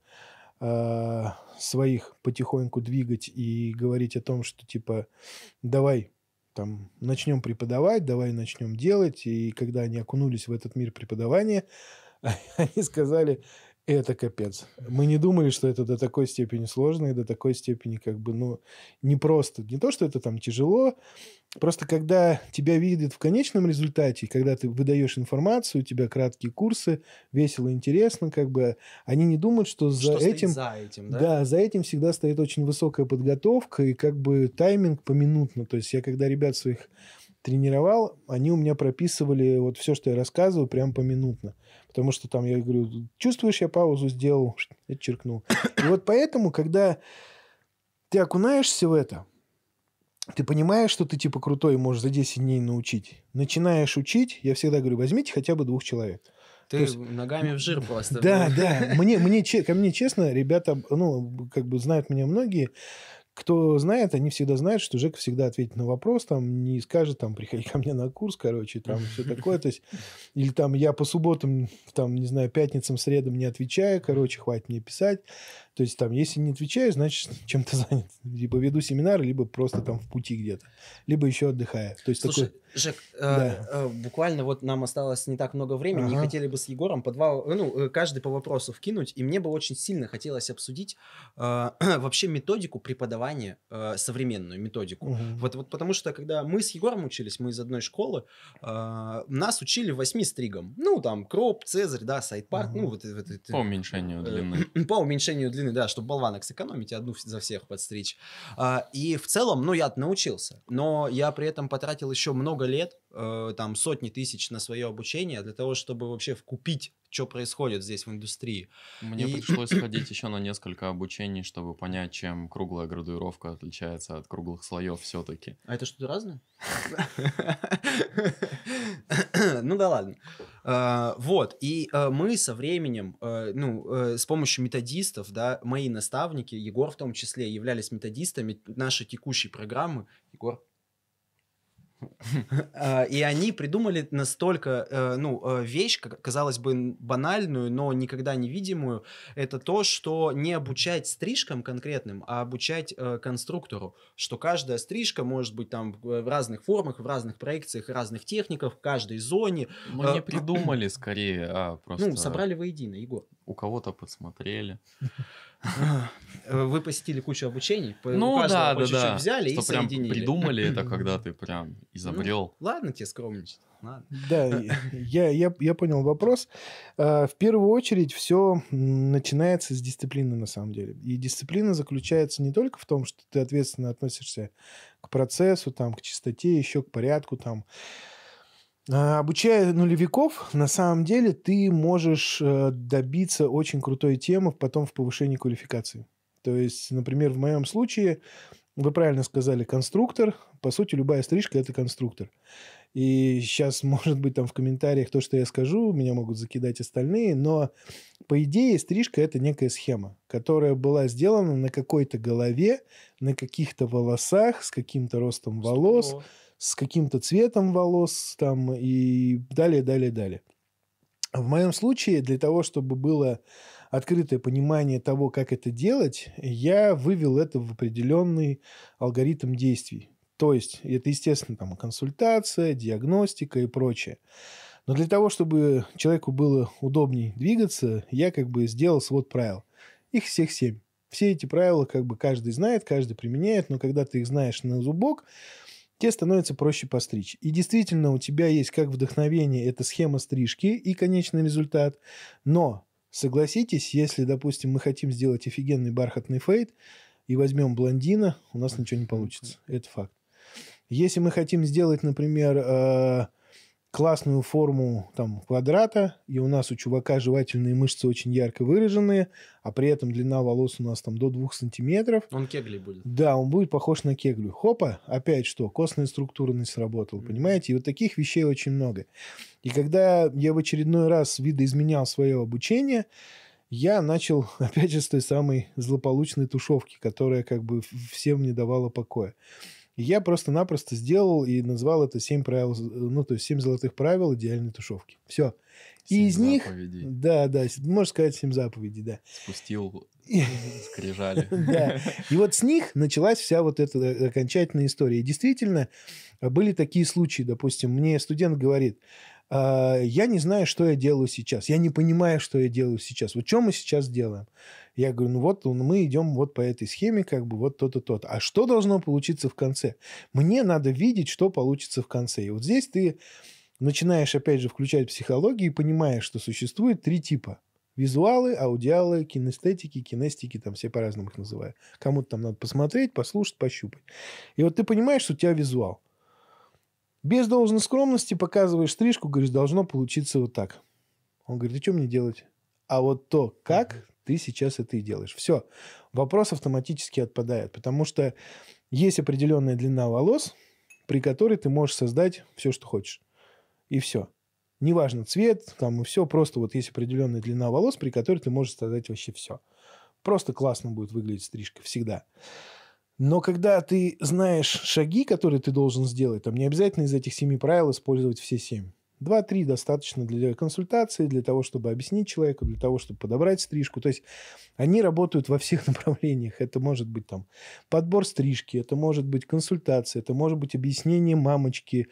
а, своих потихоньку двигать и говорить о том, что типа, давай, там, начнем преподавать, давай начнем делать. И когда они окунулись в этот мир преподавания, <laughs> они сказали, это капец. Мы не думали, что это до такой степени сложно и до такой степени как бы, ну, непросто. Не то, что это там тяжело, просто когда тебя видят в конечном результате, когда ты выдаешь информацию, у тебя краткие курсы, весело, интересно, как бы, они не думают, что за что этим... за этим, да? Да, за этим всегда стоит очень высокая подготовка и как бы тайминг поминутно. То есть я когда ребят своих тренировал, они у меня прописывали вот все, что я рассказываю, прям поминутно. Потому что там я говорю, чувствуешь, я паузу сделал, отчеркнул. И вот поэтому, когда ты окунаешься в это, ты понимаешь, что ты типа крутой и можешь за 10 дней научить. Начинаешь учить, я всегда говорю, возьмите хотя бы двух человек. Ты есть, ногами в жир просто. Да, да. Мне, мне, ко мне честно, ребята, ну, как бы знают меня многие, кто знает, они всегда знают, что Жека всегда ответит на вопрос, там, не скажет, там, приходи ко мне на курс, короче, там, все такое, то есть, или там, я по субботам, там, не знаю, пятницам, средам не отвечаю, короче, хватит мне писать, то есть там, если не отвечаю, значит, <laughs> чем-то занят. Либо веду семинар, либо просто там в пути где-то. Либо еще отдыхаю. То есть Слушай, такой... Жек, э, да. э, э, буквально вот нам осталось не так много времени, ага. и хотели бы с Егором подвал, э, ну, э, каждый по вопросу вкинуть, и мне бы очень сильно хотелось обсудить э, <clears throat> вообще методику преподавания, э, современную методику. Угу. Вот, вот потому что, когда мы с Егором учились, мы из одной школы, э, нас учили восьми стригом. Ну, там, Кроп, Цезарь, да, Сайт-Парк, угу. ну, вот... вот, вот <clears throat> по уменьшению длины. по уменьшению длины болванами, да, чтобы болванок сэкономить и одну за всех подстричь. А, и в целом, ну, я научился, но я при этом потратил еще много лет э, там сотни тысяч на свое обучение для того, чтобы вообще вкупить что происходит здесь в индустрии. Мне и... пришлось <clears throat> ходить еще на несколько обучений, чтобы понять, чем круглая градуировка отличается от круглых слоев все-таки. А это что-то разное? <laughs> Ну да ладно. Э, вот, и э, мы со временем, э, ну, с помощью методистов, да, мои наставники, Егор в том числе, являлись методистами нашей текущей программы. Егор, Э, и они придумали настолько, э, ну, э, вещь, казалось бы, банальную, но никогда не видимую. Это то, что не обучать стрижкам конкретным, а обучать конструктору. Что каждая стрижка может быть там в разных формах, в разных проекциях, разных техниках, в каждой зоне. Мы не придумали скорее, а ну, просто... Ну, собрали воедино, Егор. У кого-то подсмотрели. Вы посетили кучу обучений, ну, у да, по да, чуть-чуть да. взяли Что и прям соединили. придумали это, <laughs> когда ты прям изобрел. Ну, ладно тебе скромничать. Ладно. Да, я, я, я понял вопрос. Э, в первую очередь все начинается с дисциплины на самом деле. И дисциплина заключается не только в том, что ты ответственно относишься к процессу, там, к чистоте, еще к порядку, там, Э, обучая нулевиков, на самом деле ты можешь э, добиться очень крутой темы потом в повышении квалификации. То есть, например, в моем случае, вы правильно сказали, конструктор. По сути, любая стрижка – это конструктор. И сейчас, <laughs> может быть, там в комментариях то, что я скажу, меня могут закидать остальные, но по идее стрижка – это некая схема, которая была сделана на какой-то голове, на каких-то волосах, с каким-то ростом волос, Стуково с каким-то цветом волос там и далее, далее, далее. В моем случае для того, чтобы было открытое понимание того, как это делать, я вывел это в определенный алгоритм действий. То есть это, естественно, там консультация, диагностика и прочее. Но для того, чтобы человеку было удобней двигаться, я как бы сделал свод правил. Их всех семь. Все эти правила как бы каждый знает, каждый применяет, но когда ты их знаешь на зубок, те становится проще постричь. И действительно, у тебя есть как вдохновение эта схема стрижки и конечный результат. Но, согласитесь, если, допустим, мы хотим сделать офигенный бархатный фейт и возьмем блондина, у нас ничего не получится. Это факт. Если мы хотим сделать, например, э, классную форму там квадрата, и у нас у чувака жевательные мышцы очень ярко выраженные, а при этом длина волос у нас там до 2 сантиметров. Он кегли будет. Да, он будет похож на кеглю. Хопа, опять что, костная структурность сработала, mm-hmm. понимаете? И вот таких вещей очень много. И когда я в очередной раз видоизменял свое обучение, я начал, <laughs> опять же, с той самой злополучной тушевки, которая как бы всем не давала покоя. Я просто-напросто сделал и назвал это 7 правил, ну, то есть 7 золотых правил идеальной тушевки. Все. И из них... Да, да, можно сказать 7 заповедей, да. Спустил скрижали. <laughs> Да. И вот с них началась вся вот эта э, окончательная история. И действительно, были такие случаи, допустим, мне студент говорит, а, я не знаю, что я делаю сейчас. Я не понимаю, что я делаю сейчас. Вот что мы сейчас делаем? Я говорю, ну вот ну мы идем вот по этой схеме, как бы вот то-то, то-то. А что должно получиться в конце? Мне надо видеть, что получится в конце. И вот здесь ты начинаешь, опять же, включать психологию и понимаешь, что существует три типа. Визуалы, аудиалы, кинестетики, кинестики, там все по-разному их называют. Кому-то там надо посмотреть, послушать, пощупать. И вот ты понимаешь, что у тебя визуал – без должной скромности показываешь стрижку, говоришь, должно получиться вот так. Он говорит, и что мне делать? А вот то, как ты сейчас это и делаешь. Все. Вопрос автоматически отпадает, потому что есть определенная длина волос, при которой ты можешь создать все, что хочешь. И все. Неважно цвет, там и все, просто вот есть определенная длина волос, при которой ты можешь создать вообще все. Просто классно будет выглядеть стрижка всегда. Но когда ты знаешь шаги, которые ты должен сделать, там не обязательно из этих семи правил использовать все семь. Два-три достаточно для консультации, для того, чтобы объяснить человеку, для того, чтобы подобрать стрижку. То есть они работают во всех <laughs> направлениях. Это может быть там подбор стрижки, это может быть консультация, это может быть объяснение мамочки,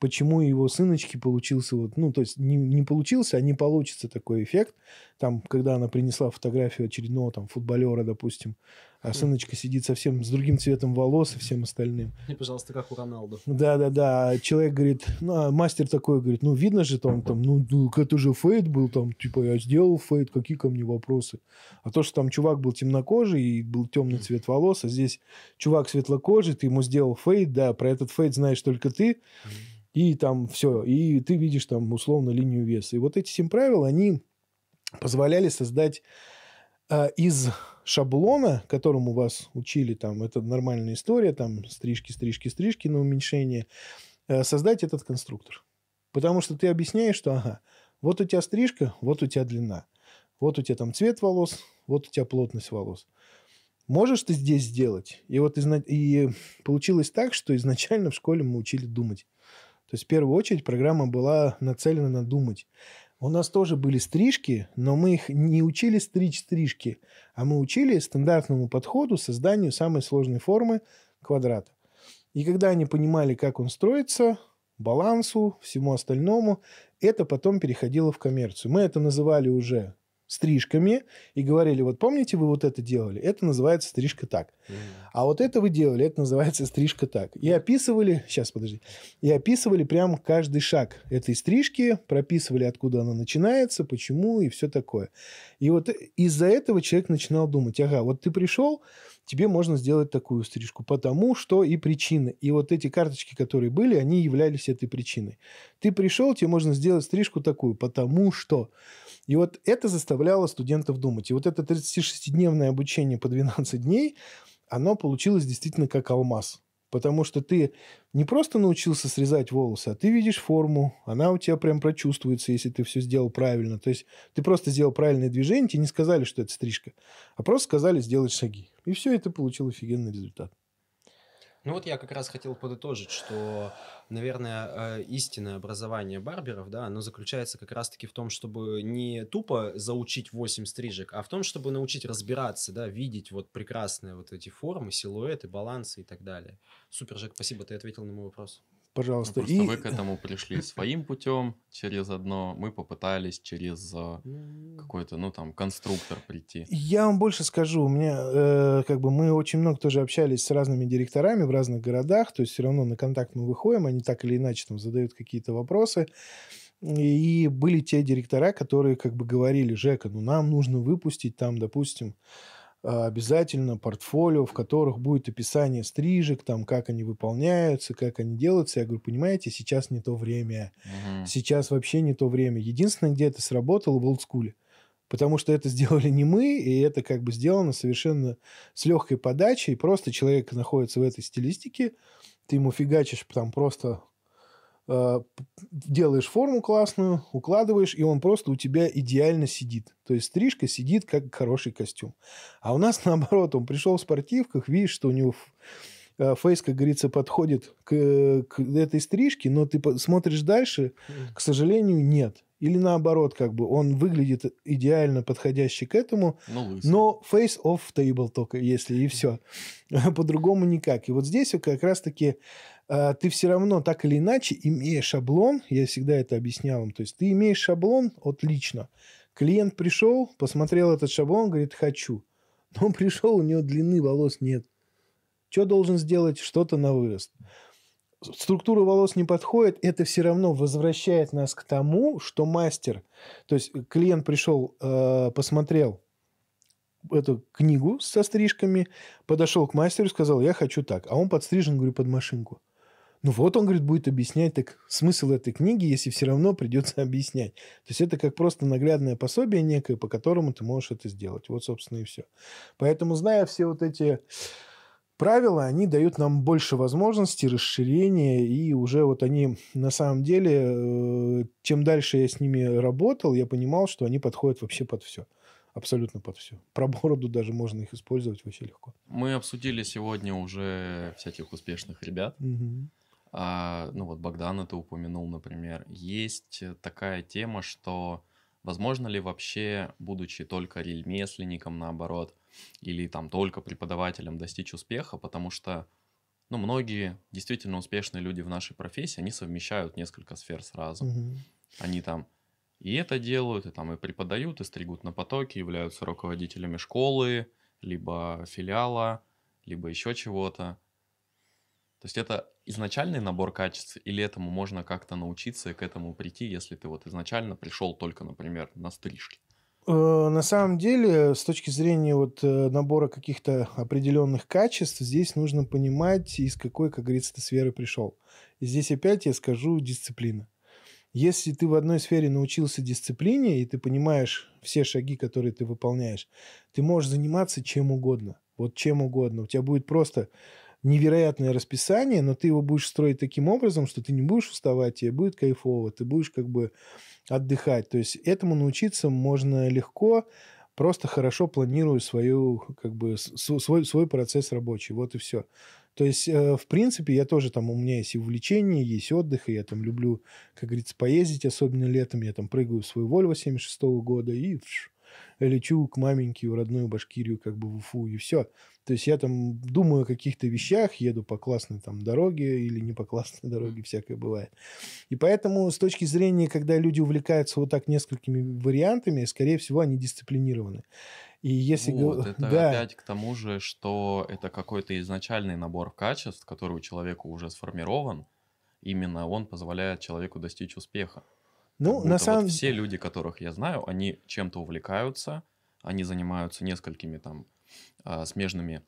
почему его сыночки получился вот, ну, то есть не, не получился, а не получится такой эффект. Там, когда она принесла фотографию очередного там футболера, допустим, а сыночка сидит совсем с другим цветом волос и всем остальным. И, пожалуйста, как у Роналду. Да-да-да. Человек говорит, ну, а мастер такой говорит, ну, видно же там, там ну, ну, это же фейт был там, типа, я сделал фейт, какие ко мне вопросы. А то, что там чувак был темнокожий и был темный цвет волос, а здесь чувак светлокожий, ты ему сделал фейт, да, про этот фейт знаешь только ты, и там все, и ты видишь там условно линию веса. И вот эти семь правил, они позволяли создать а из шаблона, которому вас учили, там, это нормальная история, там, стрижки, стрижки, стрижки на уменьшение, э, создать этот конструктор. Потому что ты объясняешь, что, ага, вот у тебя стрижка, вот у тебя длина, вот у тебя там цвет волос, вот у тебя плотность волос. Можешь ты здесь сделать? И вот изна... и получилось так, что изначально в школе мы учили думать. То есть в первую очередь программа была нацелена на думать. У нас тоже были стрижки, но мы их не учили стричь стрижки, а мы учили стандартному подходу созданию самой сложной формы квадрата. И когда они понимали, как он строится, балансу, всему остальному, это потом переходило в коммерцию. Мы это называли уже стрижками и говорили, вот помните, вы вот это делали, это называется стрижка так. Mm. А вот это вы делали, это называется стрижка так. И описывали, сейчас подожди, и описывали прям каждый шаг этой стрижки, прописывали, откуда она начинается, почему и все такое. И вот из-за этого человек начинал думать, ага, вот ты пришел, тебе можно сделать такую стрижку, потому что и причины. И вот эти карточки, которые были, они являлись этой причиной. Ты пришел, тебе можно сделать стрижку такую, потому что... И вот это заставляло студентов думать. И вот это 36-дневное обучение по 12 дней, оно получилось действительно как алмаз. Потому что ты не просто научился срезать волосы, а ты видишь форму, она у тебя прям прочувствуется, если ты все сделал правильно. То есть ты просто сделал правильные движения, тебе не сказали, что это стрижка, а просто сказали сделать шаги. И все, и ты получил офигенный результат. Ну вот я как раз хотел подытожить, что, наверное, э, истинное образование барберов, да, оно заключается как раз-таки в том, чтобы не тупо заучить 8 стрижек, а в том, чтобы научить разбираться, да, видеть вот прекрасные вот эти формы, силуэты, балансы и так далее. Супер, Жек, спасибо, ты ответил на мой вопрос. Пожалуйста. Ну, просто и... вы к этому пришли <laughs> своим путем, через одно, мы попытались через э, какой-то, ну там, конструктор прийти. Я вам больше скажу, у меня, э, как бы, мы очень много тоже общались с разными директорами в разных городах, то есть все равно на контакт мы выходим, они так или иначе там задают какие-то вопросы. И были те директора, которые как бы говорили, Жека, ну нам нужно выпустить там, допустим, а, обязательно портфолио, в которых будет описание стрижек, там, как они выполняются, как они делаются. Я говорю, понимаете, сейчас не то время. Угу. Сейчас вообще не то время. Единственное, где это сработало, в олдскуле. Потому что это сделали не мы, и это как бы сделано совершенно с легкой подачей. Просто человек находится в этой стилистике, ты ему фигачишь там просто Э, делаешь форму классную, укладываешь, и он просто у тебя идеально сидит. То есть стрижка сидит как хороший костюм. А у нас <laughs> наоборот, он пришел в спортивках, видишь, что у него э, фейс, как говорится, подходит к, э, к этой стрижке, но ты смотришь дальше, к сожалению, нет. Или наоборот, как бы он выглядит идеально подходящий к этому, ну, но, но face-off table только, если и все. <laughs> По-другому никак. И вот здесь вот как раз-таки э, ты все равно так или иначе, имеешь шаблон, я всегда это объяснял им, то есть ты имеешь шаблон отлично. Клиент пришел, посмотрел этот шаблон, говорит, хочу. Но он <laughs> пришел, у него длины волос нет. Что должен сделать? Что-то на вырост структура волос не подходит, это все равно возвращает нас к тому, что мастер, то есть клиент пришел, э, посмотрел эту книгу со стрижками, подошел к мастеру и сказал, я хочу так. А он подстрижен, говорю, под машинку. Ну вот он, говорит, будет объяснять так смысл этой книги, если все равно придется <laughs> объяснять. То есть это как просто наглядное пособие некое, по которому ты можешь это сделать. Вот, собственно, и все. Поэтому, зная все вот эти правила, они дают нам больше возможностей, расширения, и уже вот они, на самом деле, э, чем дальше я с ними работал, я понимал, что они подходят вообще под все. Абсолютно под все. Про бороду даже можно их использовать вообще легко. Мы обсудили сегодня уже всяких успешных ребят. Угу. А, ну вот Богдан это упомянул, например. Есть такая тема, что возможно ли вообще, будучи только рельмесленником, наоборот, или там только преподавателям достичь успеха, потому что ну, многие действительно успешные люди в нашей профессии, они совмещают несколько сфер сразу. Угу. Они там и это делают, и там и преподают, и стригут на потоке, являются руководителями школы, либо филиала, либо еще чего-то. То есть это изначальный набор качеств, или этому можно как-то научиться и к этому прийти, если ты вот изначально пришел только, например, на стрижки? Э, на самом деле, с точки зрения вот э, набора каких-то определенных качеств, здесь нужно понимать, из какой, как говорится, ты сферы пришел. И здесь опять я скажу дисциплина. Если ты в одной сфере научился дисциплине, и ты понимаешь все шаги, которые ты выполняешь, ты можешь заниматься чем угодно. Вот чем угодно. У тебя будет просто невероятное расписание, но ты его будешь строить таким образом, что ты не будешь уставать, тебе будет кайфово, ты будешь как бы отдыхать. То есть этому научиться можно легко, просто хорошо планирую свою, как бы, свой, свой процесс рабочий. Вот и все. То есть, э, в принципе, я тоже там, у меня есть и увлечение, есть отдых, и я там люблю, как говорится, поездить, особенно летом. Я там прыгаю в свой Вольво 76 -го года и фш, лечу к маменьке в родную Башкирию, как бы в Уфу, и все. То есть я там думаю о каких-то вещах, еду по классной там дороге или не по классной <laughs> дороге, всякое бывает. И поэтому с точки зрения, когда люди увлекаются вот так несколькими вариантами, скорее всего, они дисциплинированы. И если вот, это да. опять к тому же, что это какой-то изначальный набор качеств, который у человека уже сформирован, именно он позволяет человеку достичь успеха. Ну, на самом вот все люди, которых я знаю, они чем-то увлекаются, они занимаются несколькими там а, смежными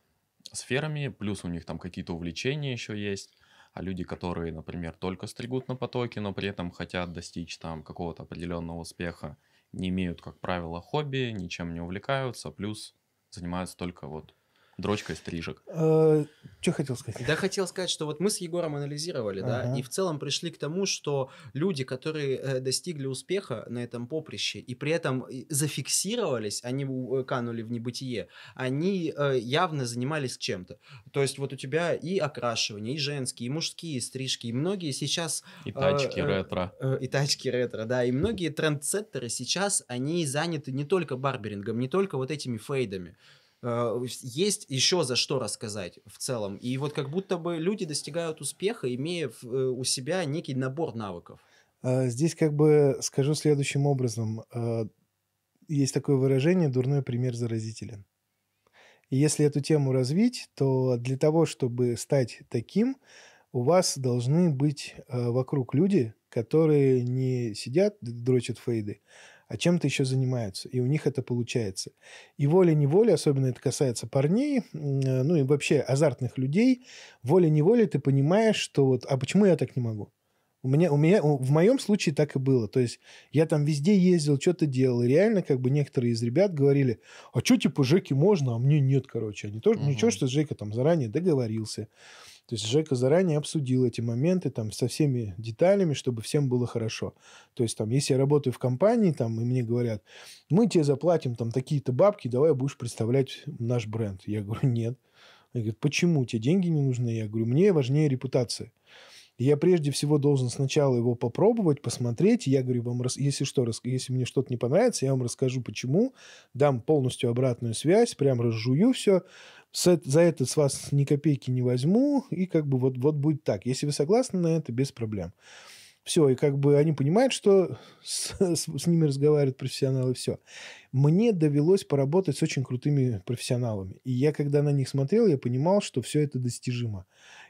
сферами, плюс у них там какие-то увлечения еще есть. А люди, которые, например, только стригут на потоке, но при этом хотят достичь там какого-то определенного успеха, не имеют, как правило, хобби, ничем не увлекаются, плюс занимаются только вот Дрочка и стрижек. Э, что хотел сказать? Да, хотел сказать, что вот мы с Егором анализировали, да, и в целом пришли к тому, что люди, которые э, достигли успеха на этом поприще и при этом э, зафиксировались, они канули в небытие, они явно занимались чем-то. То есть вот у тебя и окрашивание, и женские, и мужские стрижки, и многие сейчас... И тачки ретро. И тачки ретро, да, и многие трендсеттеры сейчас, они заняты не только барберингом, не только вот этими фейдами. Э, есть еще за что рассказать в целом. И вот как будто бы люди достигают успеха, имея э, у себя некий набор навыков. А, здесь как бы скажу следующим образом. Э, есть такое выражение «дурной пример заразителен». И если эту тему развить, то для того, чтобы стать таким, у вас должны быть вокруг люди, которые не сидят, дрочат фейды, а чем-то еще занимаются, и у них это получается. И волей-неволей, особенно это касается парней, э, ну и вообще азартных людей, волей-неволей ты понимаешь, что вот, а почему я так не могу? У меня, у меня, в моем случае так и было. То есть я там везде ездил, что-то делал. И реально, как бы некоторые из ребят говорили, а что, типа, Жеке можно, а мне нет, короче. Они тоже, угу. ничего, что Жека там заранее договорился. То есть Жека заранее обсудил эти моменты там со всеми деталями, чтобы всем было хорошо. То есть там, если я работаю в компании, там, и мне говорят, мы тебе заплатим там такие-то бабки, давай будешь представлять наш бренд. Я говорю, нет. Они говорят, почему тебе деньги не нужны? Я говорю, мне важнее репутация. Я прежде всего должен сначала его попробовать, посмотреть. Я говорю вам, если что, если мне что-то не понравится, я вам расскажу, почему. Дам полностью обратную связь, прям разжую все за это с вас ни копейки не возьму, и как бы вот, вот будет так. Если вы согласны на это, без проблем. Все, и как бы они понимают, что с, с, с ними разговаривают профессионалы, все. Мне довелось поработать с очень крутыми профессионалами. И я, когда на них смотрел, я понимал, что все это достижимо.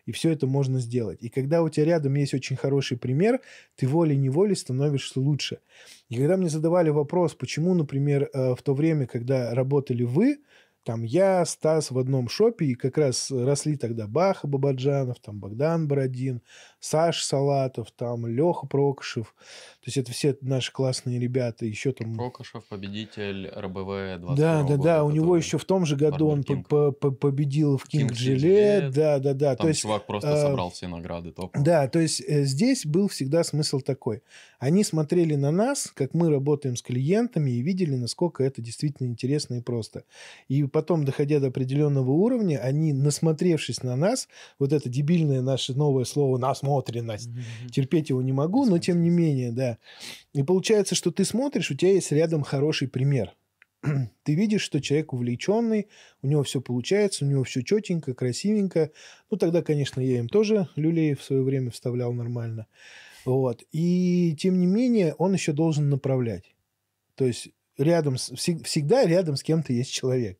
И все это можно сделать. И когда у тебя рядом есть очень хороший пример, ты волей-неволей становишься лучше. И когда мне задавали вопрос, почему, например, э, в то время, когда работали вы, там я, Стас в одном шопе, и как раз росли тогда Баха Бабаджанов, там Богдан Бородин, Саш Салатов, там Леха Прокошев. То есть это все наши классные ребята. Еще там... Прокошев, победитель РБВ 20 Да, да, да. У него еще в том же году он по победил в Кинг Джиле. Да, да, да. Там то есть, чувак просто э... собрал все награды. Топ. Да, то есть э, здесь был всегда смысл такой. Они смотрели на нас, как мы работаем с клиентами, и видели, насколько это действительно интересно и просто. И потом, доходя до определенного уровня, они, насмотревшись на нас, вот это дебильное наше новое слово «нас насмотренность. Mm-hmm. Терпеть его не могу, но тем не менее, да. И получается, что ты смотришь, у тебя есть рядом хороший пример. <clears throat> ты видишь, что человек увлеченный, у него все получается, у него все четенько, красивенько. Ну, тогда, конечно, я им тоже люлей в свое время вставлял нормально. Вот. И, тем не менее, он еще должен направлять. То есть рядом, всегда рядом с кем-то есть человек.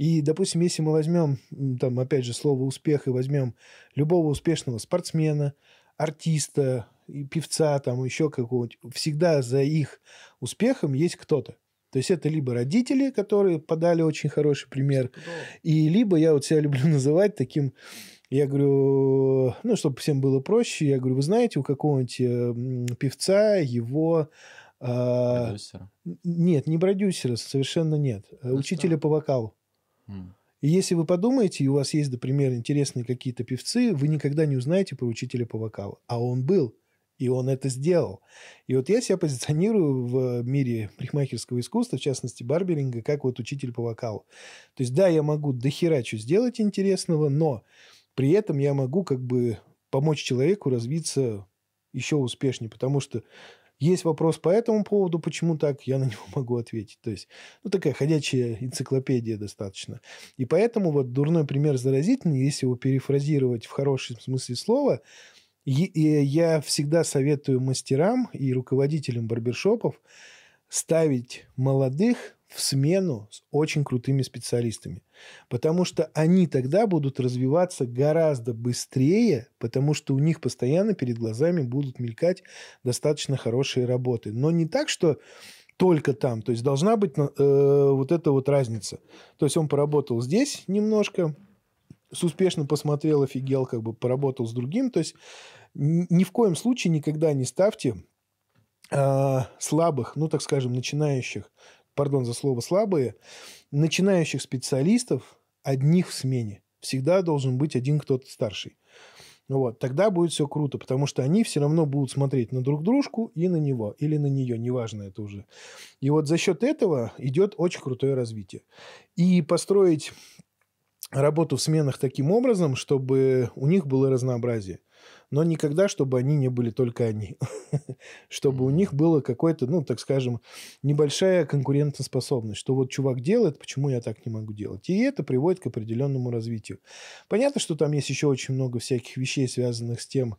И, допустим, если мы возьмем, там, опять же, слово «успех» и возьмем любого успешного спортсмена, артиста, певца, там, еще какого-нибудь, всегда за их успехом есть кто-то. То есть это либо родители, которые подали очень хороший пример, и либо я вот себя люблю <laughs> называть таким, я говорю, ну, чтобы всем было проще, я говорю, вы знаете, у какого-нибудь э, певца его... А, продюсера. нет, не продюсера, совершенно нет. А ну, Учителя что? по вокалу. И если вы подумаете, и у вас есть, например, интересные какие-то певцы, вы никогда не узнаете про учителя по вокалу. А он был, и он это сделал. И вот я себя позиционирую в э, мире парикмахерского искусства, в частности барберинга, как вот учитель по вокалу. То есть да, я могу дохера что сделать интересного, но при этом я могу как бы помочь человеку развиться еще успешнее, потому что есть вопрос по этому поводу, почему так, я на него <laughs> могу ответить. То есть, ну, такая ходячая энциклопедия достаточно. И поэтому вот дурной пример заразительный, если его перефразировать в хорошем смысле слова, и э, я всегда советую мастерам и руководителям барбершопов ставить молодых в смену с очень крутыми специалистами. Потому что они тогда будут развиваться гораздо быстрее, потому что у них постоянно перед глазами будут мелькать достаточно хорошие работы. Но не так, что только там. То есть должна быть э, вот эта вот разница. То есть он поработал здесь немножко, с успешно посмотрел, офигел, как бы поработал с другим. То есть ни в коем случае никогда не ставьте э, слабых, ну так скажем, начинающих пардон за слово, слабые, начинающих специалистов одних в смене. Всегда должен быть один кто-то старший. Ну вот, тогда будет все круто, потому что они все равно будут смотреть на друг дружку и на него, или на нее, неважно это уже. И вот за счет этого идет очень крутое развитие. И построить работу в сменах таким образом, чтобы у них было разнообразие но никогда, чтобы они не были только они. <laughs> чтобы у них было какое-то, ну, так скажем, небольшая конкурентоспособность, что вот чувак делает, почему я так не могу делать. И это приводит к определенному развитию. Понятно, что там есть еще очень много всяких вещей, связанных с тем,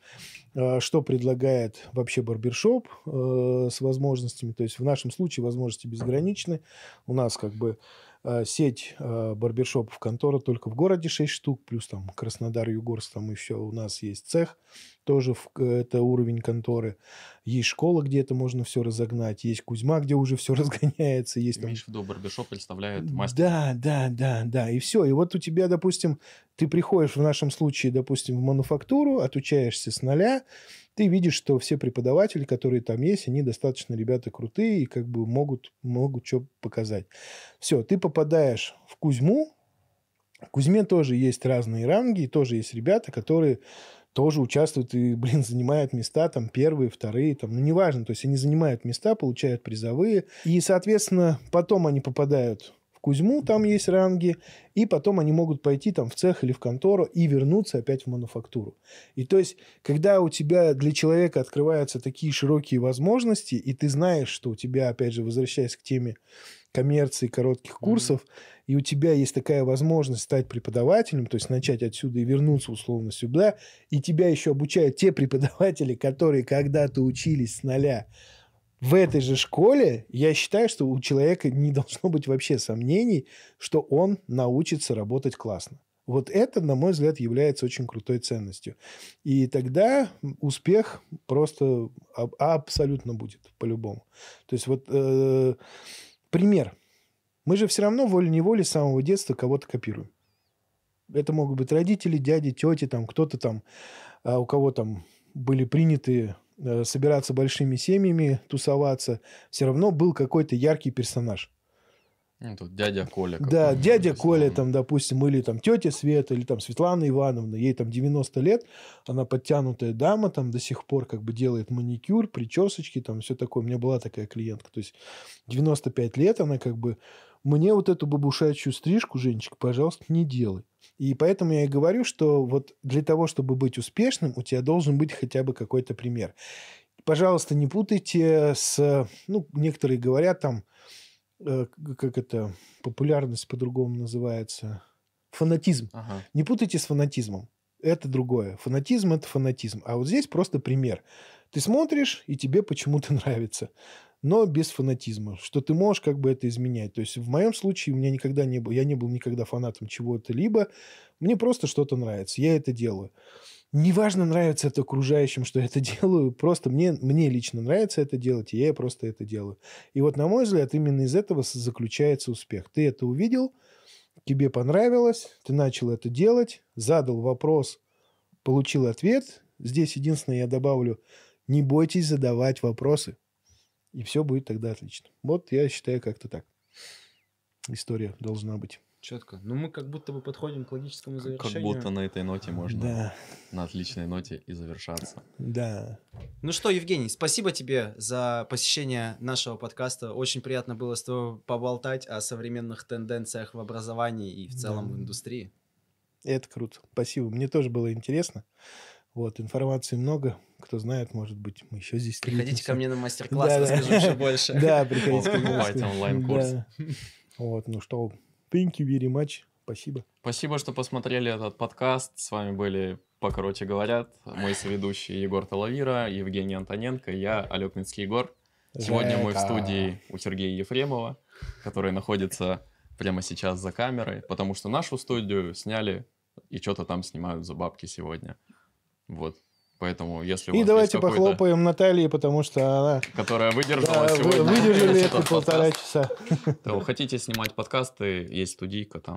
а, что предлагает вообще барбершоп э, с возможностями. То есть в нашем случае возможности безграничны. У нас как бы Э, сеть э, барбершопов контора только в городе 6 штук, плюс там Краснодар, Югорск, там еще у нас есть цех, тоже в, это уровень конторы. Есть школа, где это можно все разогнать, есть Кузьма, где уже все <laughs> разгоняется. Есть, там... Имеешь в виду, барбершоп представляет мастер. Да, да, да, да, и все. И вот у тебя, допустим, ты приходишь в нашем случае, допустим, в мануфактуру, отучаешься с нуля, ты видишь, что все преподаватели, которые там есть, они достаточно ребята крутые и как бы могут, могут что показать. Все, ты попадаешь в Кузьму, в Кузьме тоже есть разные ранги, тоже есть ребята, которые тоже участвуют и, блин, занимают места там первые, вторые, там, ну, неважно, то есть они занимают места, получают призовые, и, соответственно, потом они попадают Кузьму, там есть ранги, и потом они могут пойти там в цех или в контору и вернуться опять в мануфактуру. И то есть, когда у тебя для человека открываются такие широкие возможности, и ты знаешь, что у тебя, опять же, возвращаясь к теме коммерции, коротких курсов, mm-hmm. и у тебя есть такая возможность стать преподавателем, то есть начать отсюда и вернуться условно сюда, и тебя еще обучают те преподаватели, которые когда-то учились с нуля, в этой же школе я считаю, что у человека не должно быть вообще сомнений, что он научится работать классно. Вот это, на мой взгляд, является очень крутой ценностью. И тогда успех просто абсолютно будет, по-любому. То есть вот э, пример. Мы же все равно волей-неволей с самого детства кого-то копируем. Это могут быть родители, дяди, тети, там кто-то там, а у кого там были приняты Э, собираться большими семьями, тусоваться, все равно был какой-то яркий персонаж. Ну, тут дядя Коля. Да, дядя Коля, там, допустим, или там тетя Света, или там Светлана Ивановна, ей там 90 лет, она подтянутая дама, там до сих пор как бы делает маникюр, причесочки, там все такое. У меня была такая клиентка, то есть 95 лет, она как бы мне вот эту бабушачью стрижку, Женечка, пожалуйста, не делай. И поэтому я и говорю, что вот для того, чтобы быть успешным, у тебя должен быть хотя бы какой-то пример. Пожалуйста, не путайте с... Ну, некоторые говорят там, э, как это, популярность по-другому называется, фанатизм. Ага. Не путайте с фанатизмом. Это другое. Фанатизм – это фанатизм. А вот здесь просто пример. Ты смотришь, и тебе почему-то <laughs> нравится но без фанатизма, что ты можешь как бы это изменять. То есть в моем случае у меня никогда не был, я не был никогда фанатом чего-то либо, мне просто что-то нравится, я это делаю. Неважно, нравится это окружающим, что я это <laughs> делаю, просто мне, мне лично нравится это делать, и я просто это делаю. И вот, на мой взгляд, именно из этого заключается успех. Ты это увидел, тебе понравилось, ты начал это делать, задал вопрос, получил ответ. Здесь единственное я добавлю, не бойтесь задавать вопросы. И все будет тогда отлично. Вот я считаю как-то так. История должна быть. Четко. Ну, мы как будто бы подходим к логическому завершению. Как будто на этой ноте можно да. на отличной ноте и завершаться. Да. Ну что, Евгений, спасибо тебе за посещение нашего подкаста. Очень приятно было с тобой поболтать о современных тенденциях в образовании и в целом да. в индустрии. Это круто. Спасибо. Мне тоже было интересно. Вот, информации много. Кто знает, может быть, мы еще здесь Приходите ко мне на мастер-класс, расскажу еще больше. Да, приходите. Покупайте онлайн-курс. Вот, ну что, thank you very much. Спасибо. Спасибо, что посмотрели этот подкаст. С вами были «Покороче говорят». Мой соведущий Егор Талавира, Евгений Антоненко, я, Олег Минский Егор. Сегодня мы в студии у Сергея Ефремова, который находится прямо сейчас за камерой, потому что нашу студию сняли и что-то там снимают за бабки сегодня. Вот. Поэтому, если И давайте похлопаем Наталье, потому что она... Которая выдержала да, сегодня. выдержали эти полтора часа. То хотите снимать подкасты, есть студийка там.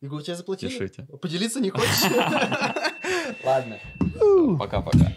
Егор, тебе заплатили? Пишите. Поделиться не хочешь? <laughs> Ладно. Пока-пока.